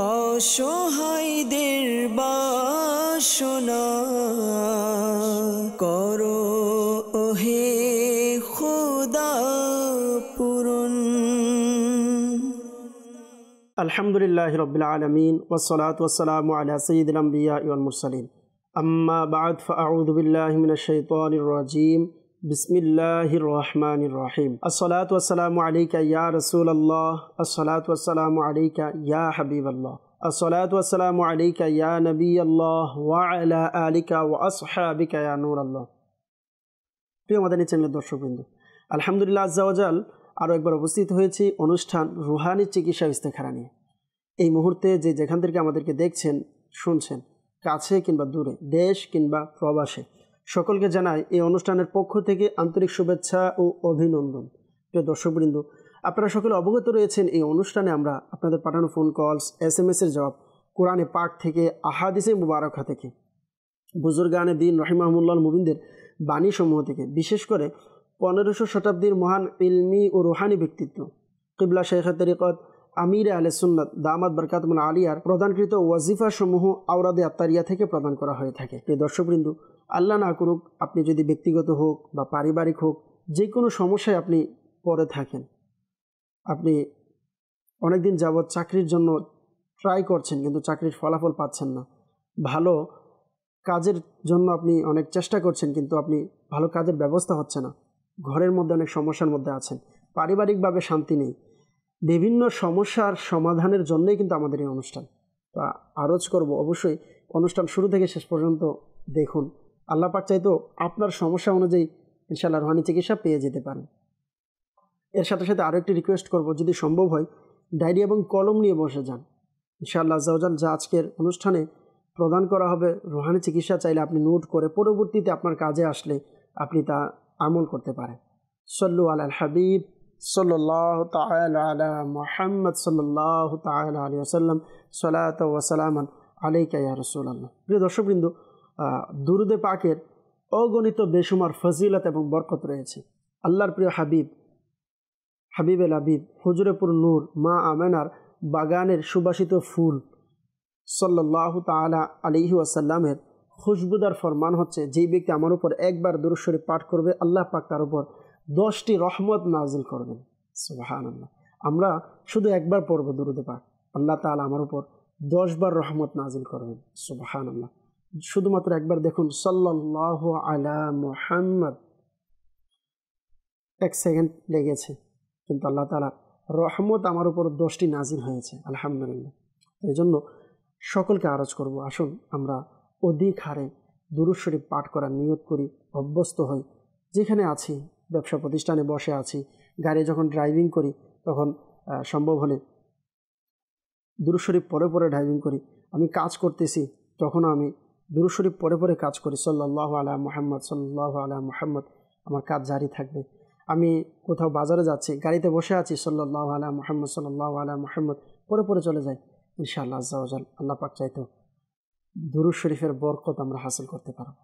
অসহায়দের বাসনা করো ওহে খোদা পুরন আলহামদুলিল্লাহ রবিল আলমিন ওসলাত ওসালাম আলা সঈদুল আম্বিয়া ইউল মুরসালিন আম্মা বাদ ফাউদুবিল্লাহ মিনাশ শাইতানির রাজিম বিসমিল্লাহির রহমানির রহিম আসসালাত ওয়াসালামু আলাইকা ইয়া রাসূলুল্লাহ আসসালাত ওয়াসালামু আলাইকা ইয়া হাবিবাল্লাহ আসসালাত ওয়াসালামু আলাইকা ইয়া নবিয়াল্লাহ ওয়া আলা আলিকা ওয়া আসহাবিকা ইয়া নূরাল্লাহ প্রিয় মাদানী চ্যানেলের দর্শকবৃন্দ আলহামদুলিল্লাহ আজ্জাওয়াজাল আরও একবার উপস্থিত হয়েছি অনুষ্ঠান রুহানি চিকিৎসা ইস্তেখারা নিয়ে এই মুহূর্তে যে যেখান থেকে আমাদেরকে দেখছেন শুনছেন কাছে কিংবা দূরে দেশ কিংবা প্রবাসে সকলকে জানাই এই অনুষ্ঠানের পক্ষ থেকে আন্তরিক শুভেচ্ছা ও অভিনন্দন প্রিয় দর্শকবৃন্দ আপনারা সকলে অবগত রয়েছেন এই অনুষ্ঠানে আমরা আপনাদের পাঠানো ফোন কলস এস এম এসের জবাব কোরআনে পাক থেকে আহাদিসে মুবারকা থেকে বুজুরগানে দিন রহিমাহমুল্লাহ মুবিনদের বাণীসমূহ থেকে বিশেষ করে পনেরোশো শতাব্দীর মহান ইলমি ও রুহানি ব্যক্তিত্ব কিবলা শেখ তরিকত আমির আলে সুন্নত দামাদ বরকাতমুল আলিয়ার প্রদানকৃত ওয়াজিফা সমূহ আওরাদে আত্মারিয়া থেকে প্রদান করা হয়ে থাকে প্রিয় দর্শকবৃন্দু আল্লাহ না করুক আপনি যদি ব্যক্তিগত হোক বা পারিবারিক হোক যে কোনো সমস্যায় আপনি পড়ে থাকেন আপনি অনেকদিন যাবৎ চাকরির জন্য ট্রাই করছেন কিন্তু চাকরির ফলাফল পাচ্ছেন না ভালো কাজের জন্য আপনি অনেক চেষ্টা করছেন কিন্তু আপনি ভালো কাজের ব্যবস্থা হচ্ছে না ঘরের মধ্যে অনেক সমস্যার মধ্যে আছেন পারিবারিকভাবে শান্তি নেই বিভিন্ন সমস্যার সমাধানের জন্যই কিন্তু আমাদের এই অনুষ্ঠান তা আরজ করব অবশ্যই অনুষ্ঠান শুরু থেকে শেষ পর্যন্ত দেখুন আল্লাহ পাক চাইতো আপনার সমস্যা অনুযায়ী ইনশাআল্লাহ রোহানি চিকিৎসা পেয়ে যেতে পারেন এর সাথে সাথে আরও একটি রিকোয়েস্ট করব যদি সম্ভব হয় ডায়েরি এবং কলম নিয়ে বসে যান ইনশাআল্লাহ জাহজান যা আজকের অনুষ্ঠানে প্রদান করা হবে রোহানি চিকিৎসা চাইলে আপনি নোট করে পরবর্তীতে আপনার কাজে আসলে আপনি তা আমল করতে পারেন সল্লু আল হাবিব সাল্লাহ আলী প্রিয় দুরুদে পাকের অগণিত বেসুমার ফজিলত এবং বরকত রয়েছে আল্লাহর প্রিয় হাবিব হাবিব এল হাবিব হুজুরেপুর নূর মা আমেনার বাগানের সুবাসিত ফুল সল্লাহ তালা আলিহি ওয়াসাল্লামের খুশবুদার ফরমান হচ্ছে যেই ব্যক্তি আমার উপর একবার দুরুশ্বরী পাঠ করবে আল্লাহ পাক তার উপর দশটি রহমত নাজিল করবেন সুবাহান আল্লাহ আমরা শুধু একবার পড়ব দুরুদে আল্লাহ তাল আমার উপর দশবার রহমত নাজিল করবেন সুবাহান আল্লাহ শুধুমাত্র একবার দেখুন সাল্লাহ আলা মোহাম্মদ এক সেকেন্ড লেগেছে কিন্তু আল্লাহ তালা রহমত আমার উপর দশটি নাজিল হয়েছে আলহামদুলিল্লাহ এই জন্য সকলকে আরজ করব আসুন আমরা অধিক হারে দুরুশ্বরী পাঠ করার নিয়োগ করি অভ্যস্ত হই যেখানে আছি ব্যবসা প্রতিষ্ঠানে বসে আছি গাড়ি যখন ড্রাইভিং করি তখন সম্ভব হলে দুরুশরীফ পরে পরে ড্রাইভিং করি আমি কাজ করতেছি তখনও আমি দুরুশরীফ পরে পরে কাজ করি সাল্লাহ আলহ মোহাম্মদ সাল্লাহ আলহ মোহাম্মদ আমার কাজ জারি থাকবে আমি কোথাও বাজারে যাচ্ছি গাড়িতে বসে আছি সাল্লাহ আলহ মোহাম্মদ সাল্লাহ আলহ মোহাম্মদ পরে পরে চলে যাই ইনশাআল্লাহ আজাল আল্লাহ পাক চাইতো দুরুদ শরীফের বরকত আমরা হাসিল করতে পারব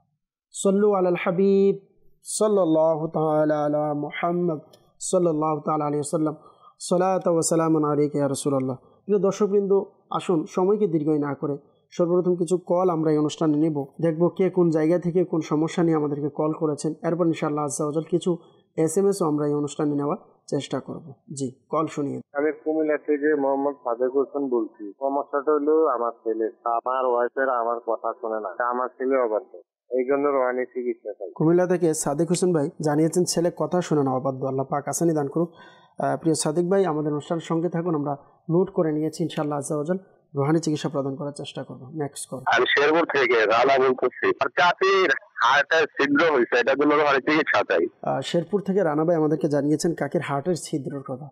সল্লু আল হাবিব সাল্লাহ তালা মোহাম্মদ সাল্লাহ তাল আলী আসাল্লাম সালাত ওসালাম আলিক ইয়া রসুল্লাহ কিন্তু দর্শকবৃন্দ আসুন সময়কে দীর্ঘই না করে সর্বপ্রথম কিছু কল আমরা এই অনুষ্ঠানে নেব দেখব কে কোন জায়গা থেকে কোন সমস্যা নিয়ে আমাদেরকে কল করেছেন এরপর ইনশাআল্লাহ আজাল কিছু এস এম এসও আমরা এই অনুষ্ঠানে নেওয়ার চেষ্টা করব জি কল শুনিয়ে আমি কুমিল্লা থেকে মোহাম্মদ সাদেক হোসেন বলছি সমস্যাটা হলো আমার ছেলে আমার ওয়াইফের আমার কথা শুনে না আমার ছেলে অবাধ্য এই জন্য রোহানি চিকিৎসা চাই কুমিল্লা থেকে হোসেন ভাই জানিয়েছেন ছেলে কথা শুনে না অবাধ্য আল্লাহ পাক আসানি দান করুক প্রিয় সাদিক ভাই আমাদের সঙ্গে থাকুন আমরা নোট করে নিয়েছি আজাল রোহানি চিকিৎসা প্রদান করার চেষ্টা করবো নেক্সট কল আমি শেরপুর থেকে বলতেছি হার্টের ছিদ্র হয়েছে জন্য রোহানি চিকিৎসা চাই শেরপুর থেকে রানা ভাই আমাদেরকে জানিয়েছেন কাকের হার্টের ছিদ্রের কথা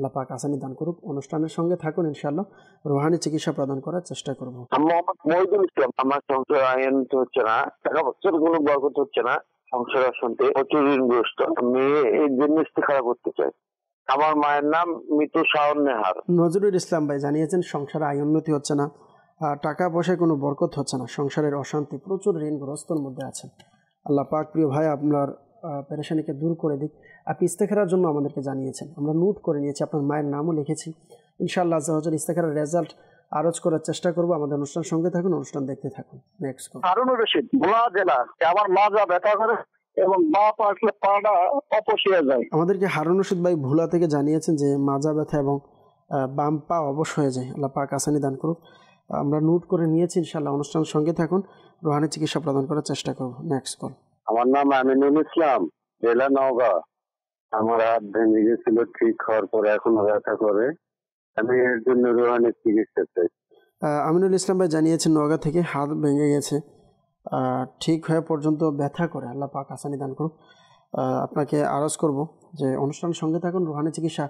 আল্লাপাক আসানি দান করুক অনুষ্ঠানের সঙ্গে থাকুন ইনশাল্লাহ রোহানি চিকিৎসা প্রদান করার চেষ্টা করব মহিদুল ইসলাম আমার সংসার আয়ন হচ্ছে না টাকা কোনো বরকত হচ্ছে না সংসার শুনতে প্রচুর ঋণগ্রস্ত জন্য ইস্তেখারা করতে চাই আমার মায়ের নাম মিতু নেহার নজরুল ইসলাম ভাই জানিয়েছেন সংসারে আয় উন্নতি হচ্ছে না টাকা পয়সায় কোনো বরকত হচ্ছে না সংসারের অশান্তি প্রচুর ঋণগ্রস্তর মধ্যে আছে আল্লাহ পাক প্রিয় ভাই আপনার পেরেশানিকে দূর করে দিক আপনি ইস্তেখারার জন্য আমাদেরকে জানিয়েছেন আমরা নোট করে নিয়েছি আপনার মায়ের নামও লিখেছি ইনশাআল্লাহ আজাহাজান ইস্তেখারার রেজাল্ট আরজ করার চেষ্টা করব আমাদের অনুষ্ঠান সঙ্গে থাকুন অনুষ্ঠান দেখতে থাকুন নেক্সট হারুনুর রশিদ ভোলা জেলা আমার মা যা ব্যথা করে এবং মা পাটলে পাটা অপসিয়ে যায় আমাদেরকে হারুন রশিদ ভাই ভোলা থেকে জানিয়েছেন যে মাজা ব্যথা এবং বাম পা অবশ হয়ে যায় আল্লাহ পাক আসানি দান করুক আমরা নোট করে নিয়েছি ইনশাআল্লাহ অনুষ্ঠান সঙ্গে থাকুন রোহানি চিকিৎসা প্রদান করার চেষ্টা করব নেক্সট কল আমার নাম আমিনুল ইসলাম জেলা নওগাঁ আমার হাত ভেঙে গেছিল ঠিক হওয়ার পরে এখন ব্যথা করে আমি এর জন্য রোহানের চিকিৎসা চাই আমিনুল ইসলাম ভাই জানিয়েছেন নওগাঁ থেকে হাত ভেঙে গেছে ঠিক হয়ে পর্যন্ত ব্যথা করে আল্লাহ পাক আসানি দান করুন আপনাকে আরজ করব যে অনুষ্ঠান সঙ্গে থাকুন রোহানি চিকিৎসা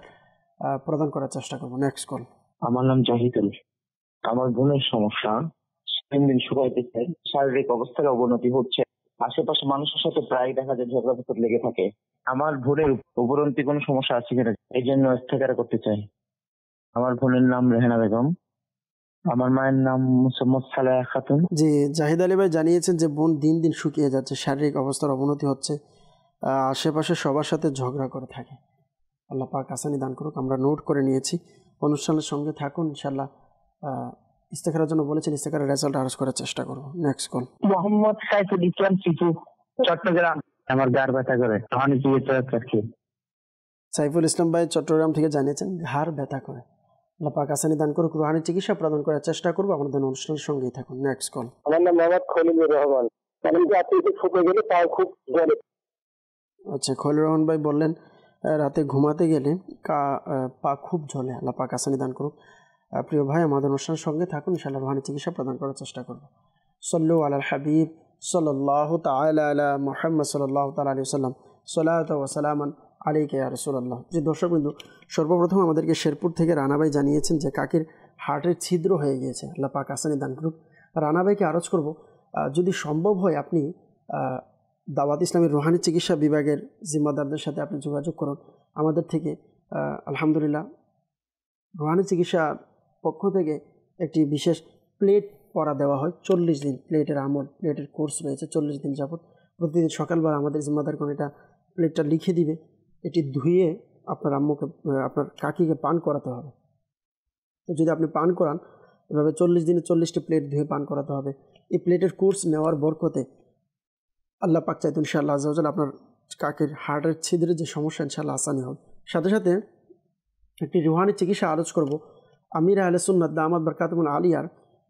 প্রদান করার চেষ্টা করব নেক্সট কল আমার নাম জাহিদ আলী আমার বোনের সমস্যা তিন দিন শুকাইতেছে শারীরিক অবস্থার অবনতি হচ্ছে আশেপাশে মানুষের সাথে প্রায় দেখা যায় ঝগড়া লেগে থাকে আমার ভুলের উপরন্তি কোনো সমস্যা আছে কিনা এই জন্য ইস্তেকার করতে চাই আমার ভোনের নাম রেহেনা বেগম আমার মায়ের নাম মোহাম্মদ সালাহ খাতুন জি জাহিদ আলী ভাই জানিয়েছেন যে বোন দিন দিন শুকিয়ে যাচ্ছে শারীরিক অবস্থার অবনতি হচ্ছে আশেপাশে সবার সাথে ঝগড়া করে থাকে আল্লাহ পাক আসানি দান করুক আমরা নোট করে নিয়েছি অনুষ্ঠানের সঙ্গে থাকুন ইনশাল্লাহ জন্য বলেছেন রেজাল্ট আরজ করার চেষ্টা করব নেক্সট কল মোহাম্মদ সাইফুল ইসলাম চট্টগ্রাম আমার গার ব্যথা করে তখন সাইফুল ইসলাম ভাই চট্টগ্রাম থেকে জানিয়েছেন ব্যথা করে লাপাক আসানি দান করুক রুহানি চিকিৎসা প্রদান করার চেষ্টা অনুষ্ঠানের সঙ্গেই থাকুন নেক্সট কল আমার নাম মোহাম্মদ রহমান কারণ আপনি ফুটে গেলে খুব আচ্ছা খলিল রহমান ভাই বললেন রাতে ঘুমাতে গেলে কা পা খুব জ্বলে আল্লাহ আসানি দান করুক প্রিয় ভাই আমাদের অনুষ্ঠানের সঙ্গে থাকুন ইনশাআল্লাহ রুহানি চিকিৎসা প্রদান করার চেষ্টা করব সল্লু আল্লাহ হাবিব সল্লাহ তালা মোহাম্মদ সাল্লাহ তালা আলী সাল্লাম সালাত ওসালামান আলী কে রসুল্লাহ যে বিন্দু সর্বপ্রথম আমাদেরকে শেরপুর থেকে রানাবাই জানিয়েছেন যে কাকির হার্টের ছিদ্র হয়ে গিয়েছে আল্লাহ পাক আসানি দান করুক রানাবাইকে আরজ করব যদি সম্ভব হয় আপনি দাওয়াত ইসলামের রোহানি চিকিৎসা বিভাগের জিম্মাদারদের সাথে আপনি যোগাযোগ করুন আমাদের থেকে আলহামদুলিল্লাহ রুহানি চিকিৎসা পক্ষ থেকে একটি বিশেষ প্লেট পরা দেওয়া হয় চল্লিশ দিন প্লেটের আমল প্লেটের কোর্স রয়েছে চল্লিশ দিন যাবৎ প্রতিদিন সকালবেলা আমাদের জিম্মাদারগণ এটা প্লেটটা লিখে দিবে এটি ধুয়ে আপনার আম্মুকে আপনার কাকিকে পান করাতে হবে তো যদি আপনি পান করান এভাবে চল্লিশ দিনে চল্লিশটি প্লেট ধুয়ে পান করাতে হবে এই প্লেটের কোর্স নেওয়ার বরকতে আল্লাহ পাক চাইতো ইনশাআল্লাহ আজাল আপনার কাকের হার্টের ছিদ্রের যে সমস্যা ইনশাল্লাহ আসানি হবে সাথে সাথে একটি রুহানি চিকিৎসা আলোচ করব আমির আলসুন্নাদ দামাদ বরকাতমুল আলিয়ার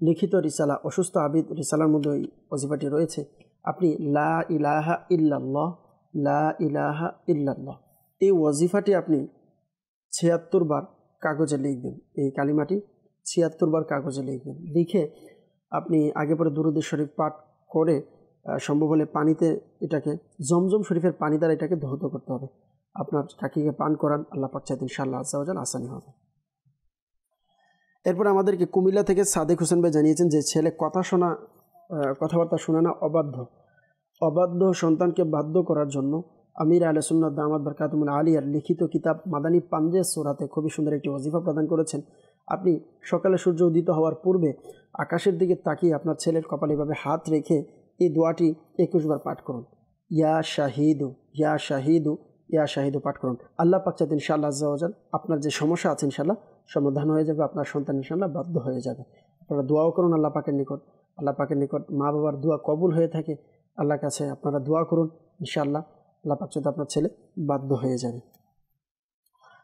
লিখিত রিসালা অসুস্থ আবিদ রিসালার মধ্যে ওই অজিফাটি রয়েছে আপনি লা ইলাহা ইল্লাল্লাহ লা ইলাহা ইল্লাল্লাহ এই ওয়াজিফাটি আপনি ছিয়াত্তর বার কাগজে লিখবেন এই কালিমাটি ছিয়াত্তর বার কাগজে লিখবেন লিখে আপনি আগে পরে দুরুদের শরীফ পাঠ করে সম্ভব হলে পানিতে এটাকে জমজম শরীফের পানি দ্বারা এটাকে ধৌত করতে হবে আপনার কাকিকে পান করান আল্লাহ পাক চাইতে ইনশাআল্লাহ আসানি হবে এরপর আমাদেরকে কুমিল্লা থেকে সাদেক হোসেন ভাই জানিয়েছেন যে ছেলে কথা শোনা কথাবার্তা শোনে না অবাধ্য অবাধ্য সন্তানকে বাধ্য করার জন্য আমির আল সুন্না দামাদ বরকাতমুল আলিয়ার লিখিত কিতাব মাদানী পাঞ্জে সোরাতে খুবই সুন্দর একটি অজিফা প্রদান করেছেন আপনি সকালে সূর্য উদিত হওয়ার পূর্বে আকাশের দিকে তাকিয়ে আপনার ছেলের কপালে এভাবে হাত রেখে এই দোয়াটি একুশবার পাঠ করুন ইয়া শাহিদু ইয়া শাহিদু ইয়া শাহিদু পাঠ করুন আল্লাহ পাক চাঁদ ইনশাআল্লাহ আপনার যে সমস্যা আছে ইনশাআল্লাহ সমাধান হয়ে যাবে আপনার সন্তান ইনশাল্লাহ বাধ্য হয়ে যাবে আপনারা দোয়াও করুন আল্লাহ পাকের নিকট আল্লাহ পাকের নিকট মা বাবার দোয়া কবুল হয়ে থাকে আল্লাহর কাছে আপনারা দোয়া করুন ইনশাআল্লাহ আল্লাহ পাক যদি আপনার ছেলে বাধ্য হয়ে যাবে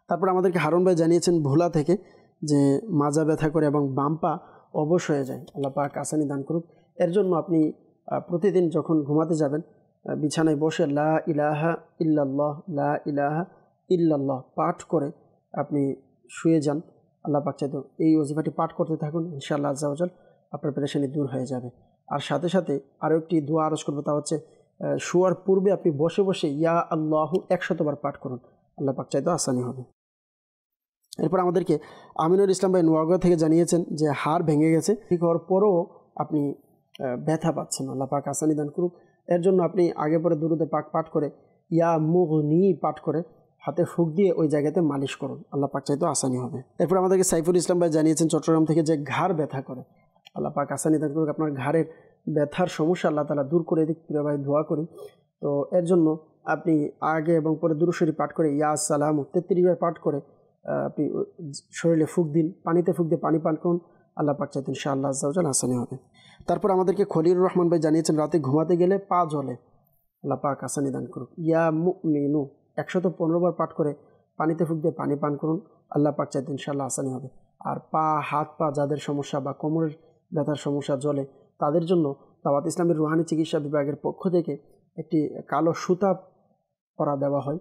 তারপর আমাদেরকে হারুন ভাই জানিয়েছেন ভোলা থেকে যে মাজা ব্যথা করে এবং বাম্পা অবশ হয়ে যায় আল্লাহ পাক আসানি দান করুক এর জন্য আপনি প্রতিদিন যখন ঘুমাতে যাবেন বিছানায় বসে লা ইলাহা ইল্লাল্লাহ লা ইলাহা ইল্লাল্লাহ পাঠ করে আপনি শুয়ে যান আল্লাহ পাক এই ওজিফাটি পাঠ করতে থাকুন ইনশাআল্লাহ আজাল আপনার পেরেশানি দূর হয়ে যাবে আর সাথে সাথে আরও একটি দোয়া আরজ করবো তা হচ্ছে শোয়ার পূর্বে আপনি বসে বসে ইয়া আল্লাহ একশতবার পাঠ করুন আল্লাহ পাক আসানি হবে এরপর আমাদেরকে আমিনুল ইসলাম ভাই নোয়াগা থেকে জানিয়েছেন যে হার ভেঙে গেছে ঠিক হওয়ার পরও আপনি ব্যথা পাচ্ছেন আল্লাহ পাক আসানি দান করুক এর জন্য আপনি আগে পরে দুরুদে পাক পাঠ করে ইয়া নি পাঠ করে হাতে ফুক দিয়ে ওই জায়গাতে মালিশ করুন আল্লাহ পাক চাইতো আসানি হবে এরপর আমাদেরকে সাইফুল ইসলাম ভাই জানিয়েছেন চট্টগ্রাম থেকে যে ঘাড় ব্যথা করে আল্লাহ পাক আসানি দান করুক আপনার ঘাড়ের ব্যথার সমস্যা আল্লাহ তালা দূর করে দিক প্রিয় ভাই ধোয়া করি তো এর জন্য আপনি আগে এবং পরে দূরশরি পাঠ করে ইয়া সালাম তেত্রিশবার পাঠ করে আপনি শরীরে ফুক দিন পানিতে ফুক দিয়ে পানি পান করুন আল্লাহ পাক চাইতেন শাহ আল্লাহ আজাল আসানি হবে তারপর আমাদেরকে খলির রহমান ভাই জানিয়েছেন রাতে ঘুমাতে গেলে পা জলে আল্লাহ পাক আসানি দান করুক ইয়া মুমিনু একশত পনেরোবার পাঠ করে পানিতে ফুক দিয়ে পানি পান করুন আল্লাহ পাক চাইতে ইনশাল্লাহ আসানি হবে আর পা হাত পা যাদের সমস্যা বা কোমরের ব্যথার সমস্যা জলে তাদের জন্য দাওয়াত ইসলামের রুহানি চিকিৎসা বিভাগের পক্ষ থেকে একটি কালো সুতা পরা দেওয়া হয়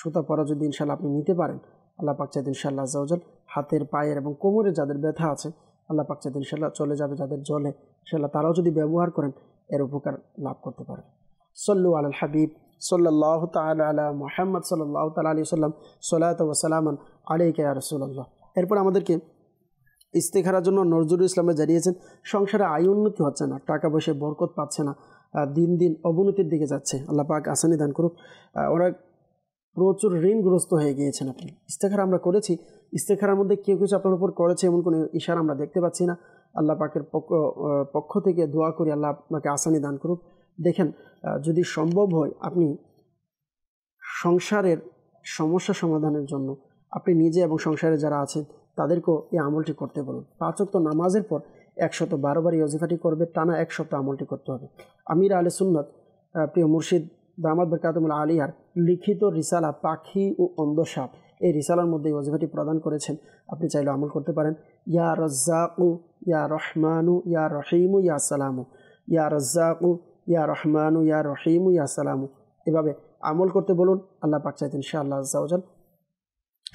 সুতা পরা যদি ইনশাল্লাহ আপনি নিতে পারেন আল্লাহ পাক চাইতে ইনশাল্লাহ জাউজাল হাতের পায়ের এবং কোমরে যাদের ব্যথা আছে আল্লাহ পাক চাইতে ইনশাল্লাহ চলে যাবে যাদের জলে ইনশাল্লাহ তারাও যদি ব্যবহার করেন এর উপকার লাভ করতে পারেন সল্লু আল হাবিব সাল্লাহ তাল আলা মোহাম্মদ সাল্লাহ তাল আলী সাল্লাম সোলাত ওসালামান আলাইকে রসুল্লাহ এরপর আমাদেরকে ইস্তেখারার জন্য নজরুল ইসলামে জানিয়েছেন সংসারে আয় উন্নতি হচ্ছে না টাকা পয়সা বরকত পাচ্ছে না দিন দিন অবনতির দিকে যাচ্ছে আল্লাহ পাক আসানি দান করুক ওরা প্রচুর ঋণগ্রস্ত হয়ে গিয়েছেন আপনি ইস্তেখারা আমরা করেছি ইস্তেখারার মধ্যে কেউ কিছু আপনার উপর করেছে এমন কোনো ইশারা আমরা দেখতে পাচ্ছি না আল্লাহ পাকের পক্ষ পক্ষ থেকে দোয়া করি আল্লাহ আপনাকে আসানি দান করুক দেখেন যদি সম্ভব হয় আপনি সংসারের সমস্যা সমাধানের জন্য আপনি নিজে এবং সংসারে যারা আছেন তাদেরকেও এই আমলটি করতে বলুন পাঁচক্ত নামাজের পর একশত বারোবার ইজিফাটি করবে টানা এক সপ্তাহ আমলটি করতে হবে আমির আলে সুন্নত প্রিয় মুর্শিদ দামাদ বরকাতমুল আলিয়ার লিখিত রিসালা পাখি ও অন্ধসাপ এই রিসালার মধ্যে ওয়াজিফাটি প্রদান করেছেন আপনি চাইলে আমল করতে পারেন ইয়া রজ্জাকু ইয়া রহমানু ইয়া রহিমু ইয়া সালামু ইয়া রজ্জাকু ইয়া রহমানু ইয়া রহিমু ইয়া সালামু এভাবে আমল করতে বলুন আল্লাহ পাক চাইতে আল্লাহ আজাল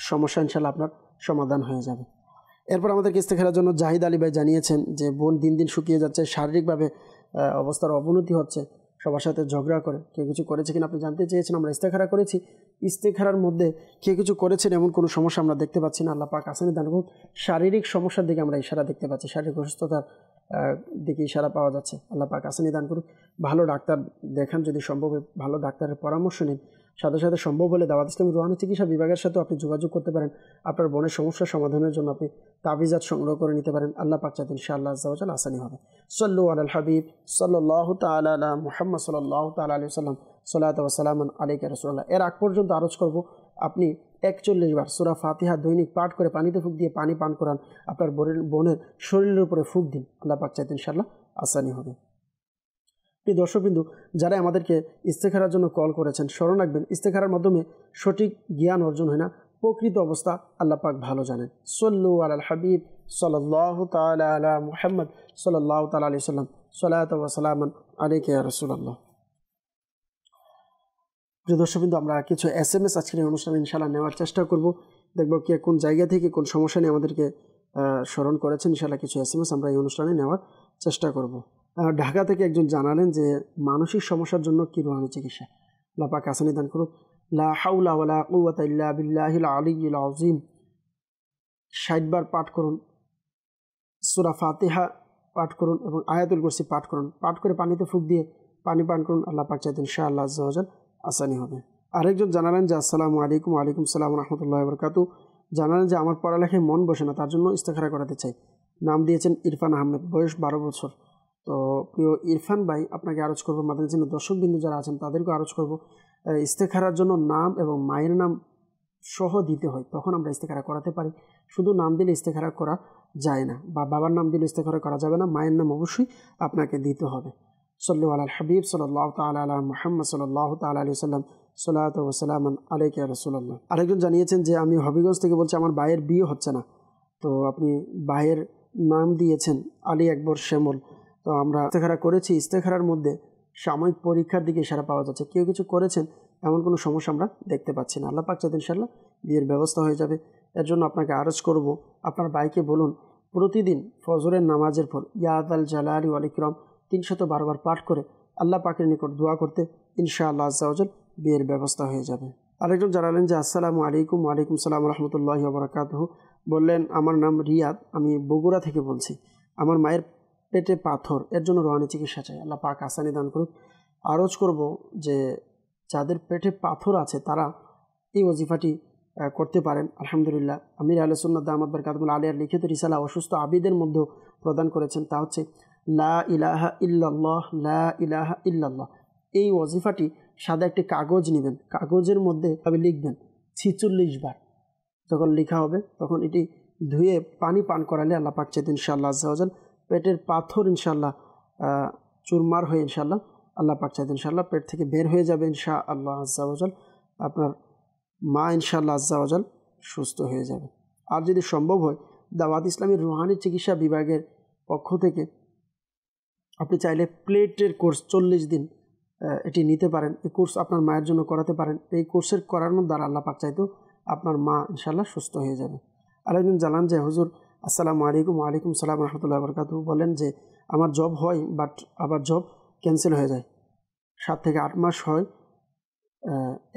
সমস্যা ইনশাল আপনার সমাধান হয়ে যাবে এরপর আমাদের কিস্তি খেলার জন্য জাহিদ আলী ভাই জানিয়েছেন যে বোন দিন দিন শুকিয়ে যাচ্ছে শারীরিকভাবে অবস্থার অবনতি হচ্ছে সবার সাথে ঝগড়া করে কেউ কিছু করেছে কিনা আপনি জানতে চেয়েছেন আমরা ইস্তেখারা করেছি ইস্তেখারার মধ্যে কে কিছু করেছেন এমন কোনো সমস্যা আমরা দেখতে পাচ্ছি না আল্লাহ পাক আসানি শারীরিক সমস্যার দিকে আমরা ইশারা দেখতে পাচ্ছি শারীরিক অসুস্থতার দিকে ইশারা পাওয়া যাচ্ছে আল্লাহ পাক আসানি দান করুক ভালো ডাক্তার দেখান যদি সম্ভব ভালো ডাক্তারের পরামর্শ নিন সাথে সাথে সম্ভব হলে দাওয়াত ইসলাম রুহানি চিকিৎসা বিভাগের সাথেও আপনি যোগাযোগ করতে পারেন আপনার বনের সমস্যা সমাধানের জন্য আপনি তাবিজাত সংগ্রহ করে নিতে পারেন আল্লাহ পাক চাঁদ আল্লাহ আজাল আসানি হবে সল্লু আল হাবিব সাল্লাহ তালা মোহাম্মদ সাল্লাহ তাল আলি সাল্লাম সাল্লাহ সাল্লাম আলিকা রসুল্লাহ এর আগ পর্যন্ত আরজ করবো আপনি একচল্লিশ বার সুরা ফাতিহা দৈনিক পাঠ করে পানিতে ফুক দিয়ে পানি পান করান আপনার বোনের বোনের শরীরের উপরে ফুক দিন আল্লাহ পাক চাইতে ইনশাল্লাহ আসানি হবে প্রিয় দর্শকবিন্দু যারা আমাদেরকে ইস্তেখারার জন্য কল করেছেন স্মরণ রাখবেন ইস্তেখারার মাধ্যমে সঠিক জ্ঞান অর্জন হয় না প্রকৃত অবস্থা আল্লাহ পাক ভালো জানেন সল্লু আল হাবিব সাল্লাহ তালা আলা মুহাম্মদ সাল্লাহ তাল আলি সাল্লাম সাল্লাহ সালামান আলিকে রসুল্লাহ প্রিয় দর্শকবিন্দু আমরা কিছু এস এম এস আজকের এই অনুষ্ঠানে ইনশাল্লাহ নেওয়ার চেষ্টা করব দেখব কে কোন জায়গা থেকে কোন সমস্যা নিয়ে আমাদেরকে স্মরণ করেছেন ইনশাল্লাহ কিছু এস এম এস আমরা এই অনুষ্ঠানে নেওয়ার চেষ্টা করব ঢাকা থেকে একজন জানালেন যে মানসিক সমস্যার জন্য কী ধরনের চিকিৎসা লাপা কাসানি দান করুন লা হাউলা বার পাঠ করুন সুরা ফাতেহা পাঠ করুন এবং আয়াতুল কুরসি পাঠ করুন পাঠ করে পানিতে ফুঁক দিয়ে পানি পান করুন আল্লাহ পাক চাইতে ইনশাআল্লাহ আজ্জা আসানি হবে আরেকজন জানালেন যে আসসালামু আলাইকুম আলাইকুম সালাম রহমতুল্লাহ বরকাতু জানালেন যে আমার পড়ালেখায় মন বসে না তার জন্য ইস্তেখারা করাতে চাই নাম দিয়েছেন ইরফান আহমেদ বয়স বারো বছর তো প্রিয় ইরফান ভাই আপনাকে আরজ করবো দর্শক বিন্দু যারা আছেন তাদেরকে আরজ করব ইস্তেখারার জন্য নাম এবং মায়ের নাম সহ দিতে হয় তখন আমরা ইস্তেখারা করাতে পারি শুধু নাম দিলে ইস্তেখারা করা যায় না বা বাবার নাম দিলে ইস্তেখারা করা যাবে না মায়ের নাম অবশ্যই আপনাকে দিতে হবে সল্লু আল হাবিব সাল্লাহ তালা মোহাম্মদ على তালা আলু সাল্লাম تعالى عليه وسلم আলাইকে রসুল্লাহ আরেকজন জানিয়েছেন যে আমি হবিগঞ্জ থেকে বলছি আমার ভাইয়ের বিয়ে হচ্ছে না তো আপনি ভাইয়ের নাম দিয়েছেন আলী একবর শ্যামল তো আমরা ইস্তেখারা করেছি ইস্তেখারার মধ্যে সাময়িক পরীক্ষার দিকে ইশারা পাওয়া যাচ্ছে কেউ কিছু করেছেন এমন কোনো সমস্যা আমরা দেখতে পাচ্ছি না আল্লাহ পাক যাতে ইনশাল্লাহ বিয়ের ব্যবস্থা হয়ে যাবে এর জন্য আপনাকে আরজ করব আপনার ভাইকে বলুন প্রতিদিন ফজরের নামাজের পর ইয়াদ আল জালা আলী আলিক্রম তিনশত বারবার পাঠ করে আল্লাহ পাকের নিকট দোয়া করতে ইনশাআল্লাহ আজ্জাওজাল বিয়ের ব্যবস্থা হয়ে যাবে আরেকজন জানালেন যে আসসালামু আলাইকুম ওয়ালাইকুম সালাম রহমতুল্লাহ বরাকাতহ বললেন আমার নাম রিয়াদ আমি বগুড়া থেকে বলছি আমার মায়ের পেটে পাথর এর জন্য রোহানি চিকিৎসা চাই আল্লাহ পাক আসানি দান করুক আরজ করব যে যাদের পেটে পাথর আছে তারা এই ওজিফাটি করতে পারেন আলহামদুলিল্লাহ আমির আলসুল্লাহ আহমদ বরকাতমুল আলিয়ার লিখিত রিসালা অসুস্থ আবিদের মধ্যে প্রদান করেছেন তা হচ্ছে লা ইলাহা ইল্লাল্লাহ লা ইলাহা ইল্লাল্লাহ এই ওয়াজিফাটি সাদা একটি কাগজ নেবেন কাগজের মধ্যে আপনি লিখবেন ছিচল্লিশ বার যখন লেখা হবে তখন এটি ধুয়ে পানি পান করালে আল্লাহ পাক ইনশাল্লাহ ইনশাআল্লাহ আজাল পেটের পাথর ইনশাল্লাহ চুরমার হয়ে ইনশাল্লাহ আল্লাহ পাক চাইতে পেট থেকে বের হয়ে যাবে ইনশা আল্লাহ আজাল আপনার মা ইনশাআল্লাহ আজাল সুস্থ হয়ে যাবে আর যদি সম্ভব হয় দাওয়াত ইসলামী রুহানি চিকিৎসা বিভাগের পক্ষ থেকে আপনি চাইলে প্লেটের কোর্স চল্লিশ দিন এটি নিতে পারেন এই কোর্স আপনার মায়ের জন্য করাতে পারেন এই কোর্সের করানোর দ্বারা আল্লাহ পাক চাইতো আপনার মা ইনশাল্লাহ সুস্থ হয়ে যাবে আর একজন জানান যে হুজুর আসসালামু আলাইকুম আলাইকুম সালাম রহমতুল্লাহ বরকাতু বলেন যে আমার জব হয় বাট আবার জব ক্যান্সেল হয়ে যায় সাত থেকে আট মাস হয়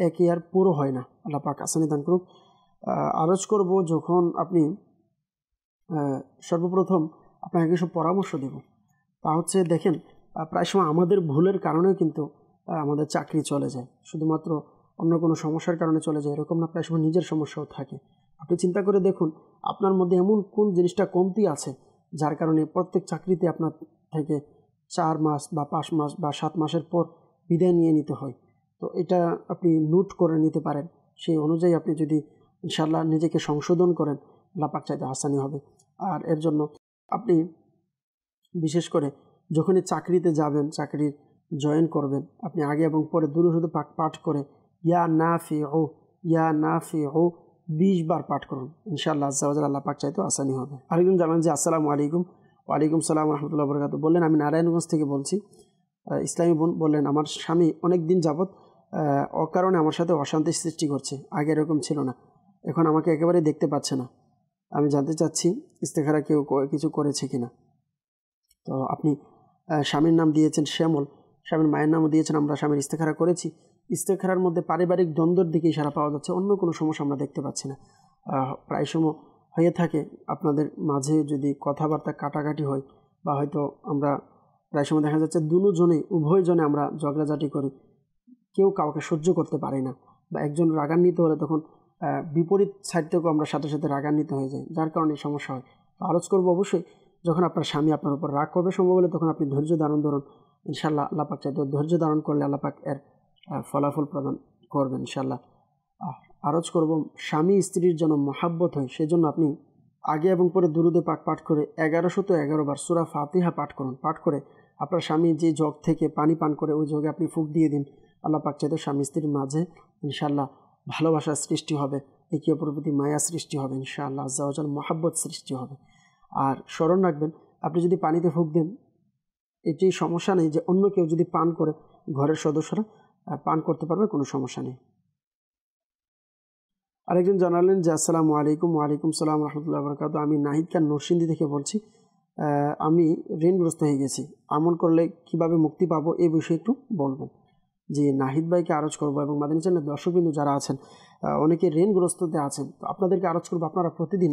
এক ইয়ার পুরো হয় না আল্লাহ পাক আসানি দান করুক আরজ করব যখন আপনি সর্বপ্রথম আপনাকে কিছু পরামর্শ দেব তা হচ্ছে দেখেন প্রায় সময় আমাদের ভুলের কারণেও কিন্তু আমাদের চাকরি চলে যায় শুধুমাত্র অন্য কোনো সমস্যার কারণে চলে যায় এরকম না প্রায় সময় নিজের সমস্যাও থাকে আপনি চিন্তা করে দেখুন আপনার মধ্যে এমন কোন জিনিসটা কমতি আছে যার কারণে প্রত্যেক চাকরিতে আপনার থেকে চার মাস বা পাঁচ মাস বা সাত মাসের পর বিদায় নিয়ে নিতে হয় তো এটা আপনি নোট করে নিতে পারেন সেই অনুযায়ী আপনি যদি ইনশাল্লাহ নিজেকে সংশোধন করেন লাপাক চাইতে আসানি হবে আর এর জন্য আপনি বিশেষ করে যখনই চাকরিতে যাবেন চাকরি জয়েন করবেন আপনি আগে এবং পরে দূরে শুধু পাঠ করে ইয়া না ফি ও ইয়া না ফি ও বিশ বার পাঠ করুন ইনশাআল্লাহ আজ্জাওয়াজ আল্লাহ পাক চাইতে আসানি হবে আরেকজন জানান যে আসসালামু আলাইকুম ওয়ালাইকুম সালাম রহমতুল্লাহ বরকাত বললেন আমি নারায়ণগঞ্জ থেকে বলছি ইসলামী বোন বললেন আমার স্বামী অনেক দিন যাবৎ অকারণে আমার সাথে অশান্তি সৃষ্টি করছে আগে এরকম ছিল না এখন আমাকে একেবারে দেখতে পাচ্ছে না আমি জানতে চাচ্ছি ইস্তেখারা কেউ কিছু করেছে কিনা তো আপনি স্বামীর নাম দিয়েছেন শ্যামল স্বামীর মায়ের নামও দিয়েছেন আমরা স্বামীর ইস্তেখারা করেছি ইস্তেখারার মধ্যে পারিবারিক দ্বন্দ্বর দিকে ইশারা পাওয়া যাচ্ছে অন্য কোনো সমস্যা আমরা দেখতে পাচ্ছি না প্রায় সময় হয়ে থাকে আপনাদের মাঝে যদি কথাবার্তা কাটাকাটি হয় বা হয়তো আমরা প্রায় সময় দেখা যাচ্ছে দুজনে জনে আমরা ঝগড়াঝাটি করি কেউ কাউকে সহ্য করতে পারে না বা একজন রাগান্বিত হলে তখন বিপরীত সাহিত্যকেও আমরা সাথে সাথে রাগান্বিত হয়ে যাই যার কারণে সমস্যা হয় আরজ করবো অবশ্যই যখন আপনার স্বামী আপনার উপর রাগ করবে সম্ভব হলে তখন আপনি ধৈর্য ধারণ ধরুন ইনশাল্লাহ আল্লাপাক চাই ধৈর্য ধারণ করলে আল্লাপাক এর ফলাফল প্রদান করবেন ইনশাল্লাহ আরজ করব স্বামী স্ত্রীর যেন মহাব্বত হয় সেই জন্য আপনি আগে এবং পরে দুরুদে পাক পাঠ করে এগারো বার সুরা ফাতিহা পাঠ করুন পাঠ করে আপনার স্বামী যে জগ থেকে পানি পান করে ওই জগে আপনি ফুক দিয়ে দিন আল্লাহ পাক চাইতে স্বামী স্ত্রীর মাঝে ইনশাল্লাহ ভালোবাসার সৃষ্টি হবে একে অপর প্রতি মায়া সৃষ্টি হবে ইনশাআল্লাহ আজ্জাউজাল মহাব্বত সৃষ্টি হবে আর স্মরণ রাখবেন আপনি যদি পানিতে ভুগ দেন এটি সমস্যা নেই যে অন্য কেউ যদি পান করে ঘরের সদস্যরা পান করতে পারবে কোনো সমস্যা নেই আরেকজন জানালেন যে আসসালামু আলাইকুম ওয়ালাইকুম সালাম রহমতুল্লাহ বরকাত আমি নাহিদ খান নরসিন্দি থেকে বলছি আমি ঋণগ্রস্ত হয়ে গেছি আমল করলে কিভাবে মুক্তি পাবো এই বিষয়ে একটু বলবেন যে নাহিদ ভাইকে আরজ করবো এবং মাদিনী চ্যানেল দর্শকবিন্দু যারা আছেন অনেকে ঋণগ্রস্ততে আছেন তো আপনাদেরকে আরজ করবো আপনারা প্রতিদিন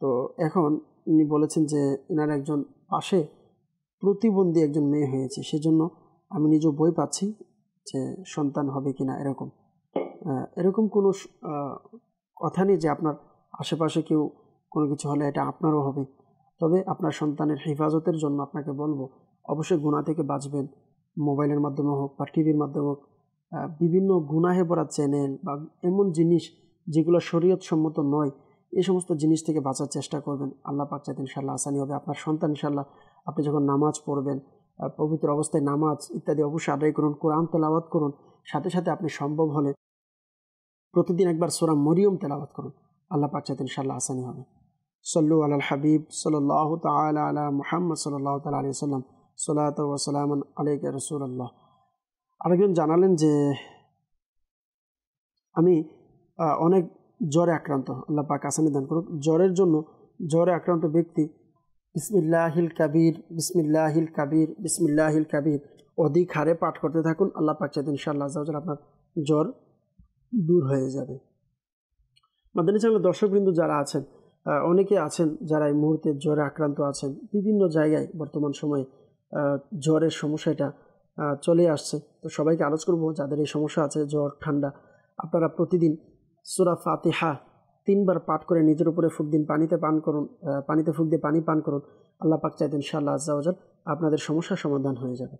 তো এখন উনি বলেছেন যে এনার একজন পাশে প্রতিবন্ধী একজন মেয়ে হয়েছে সেজন্য আমি নিজেও বই পাচ্ছি যে সন্তান হবে কি না এরকম এরকম কোনো কথা নেই যে আপনার আশেপাশে কেউ কোনো কিছু হলে এটা আপনারও হবে তবে আপনার সন্তানের হেফাজতের জন্য আপনাকে বলবো অবশ্যই গুণা থেকে বাঁচবেন মোবাইলের মাধ্যমে হোক বা টিভির মাধ্যমে হোক বিভিন্ন গুনাহে ভরা চ্যানেল বা এমন জিনিস যেগুলো শরীয়ত সম্মত নয় এই সমস্ত জিনিস থেকে বাঁচার চেষ্টা করবেন আল্লাহ পাক চাইতে ইনশাল্লাহ আসানি হবে আপনার সন্তান ইনশাল্লাহ আপনি যখন নামাজ পড়বেন পবিত্র অবস্থায় নামাজ ইত্যাদি অবশ্যই আদায় করুন কোরআন তেলাওয়াত করুন সাথে সাথে আপনি সম্ভব হলে প্রতিদিন একবার সোরা মরিয়ম তেলাওয়াত করুন আল্লাহ পাক চাইতে ইনশাল্লাহ আসানি হবে সল্লু আল হাবিব সল্লাহ তালা আলা মোহাম্মদ সাল্লাহ তাল আলি সাল্লাম সাল্লাহ ওসালামন আলিক রসুল্লাহ আরেকজন জানালেন যে আমি অনেক জ্বরে আক্রান্ত আল্লাহ পাক আসানি দান করুক জ্বরের জন্য জ্বরে আক্রান্ত ব্যক্তি বিসমিল্লাহিল কাবির বিসমিল্লাহিল কাবির বিসমিল্লাহিল কাবির অধিক হারে পাঠ করতে থাকুন আল্লাহ পাক চাইতে ইনশাআল্লাহ আজাল আপনার জ্বর দূর হয়ে যাবে মাদানী চ্যানেলের দর্শকবৃন্দ যারা আছেন অনেকে আছেন যারা এই মুহূর্তে জ্বরে আক্রান্ত আছেন বিভিন্ন জায়গায় বর্তমান সময়ে জ্বরের সমস্যাটা চলে আসছে তো সবাইকে আলোচ করব যাদের এই সমস্যা আছে জ্বর ঠান্ডা আপনারা প্রতিদিন সুরা ফাতিহা তিনবার পাঠ করে নিজের উপরে ফুক দিন পানিতে পান করুন পানিতে ফুক দিয়ে পানি পান করুন আল্লাহ পাক চাইতেন শাহ আজাল আপনাদের সমস্যার সমাধান হয়ে যাবে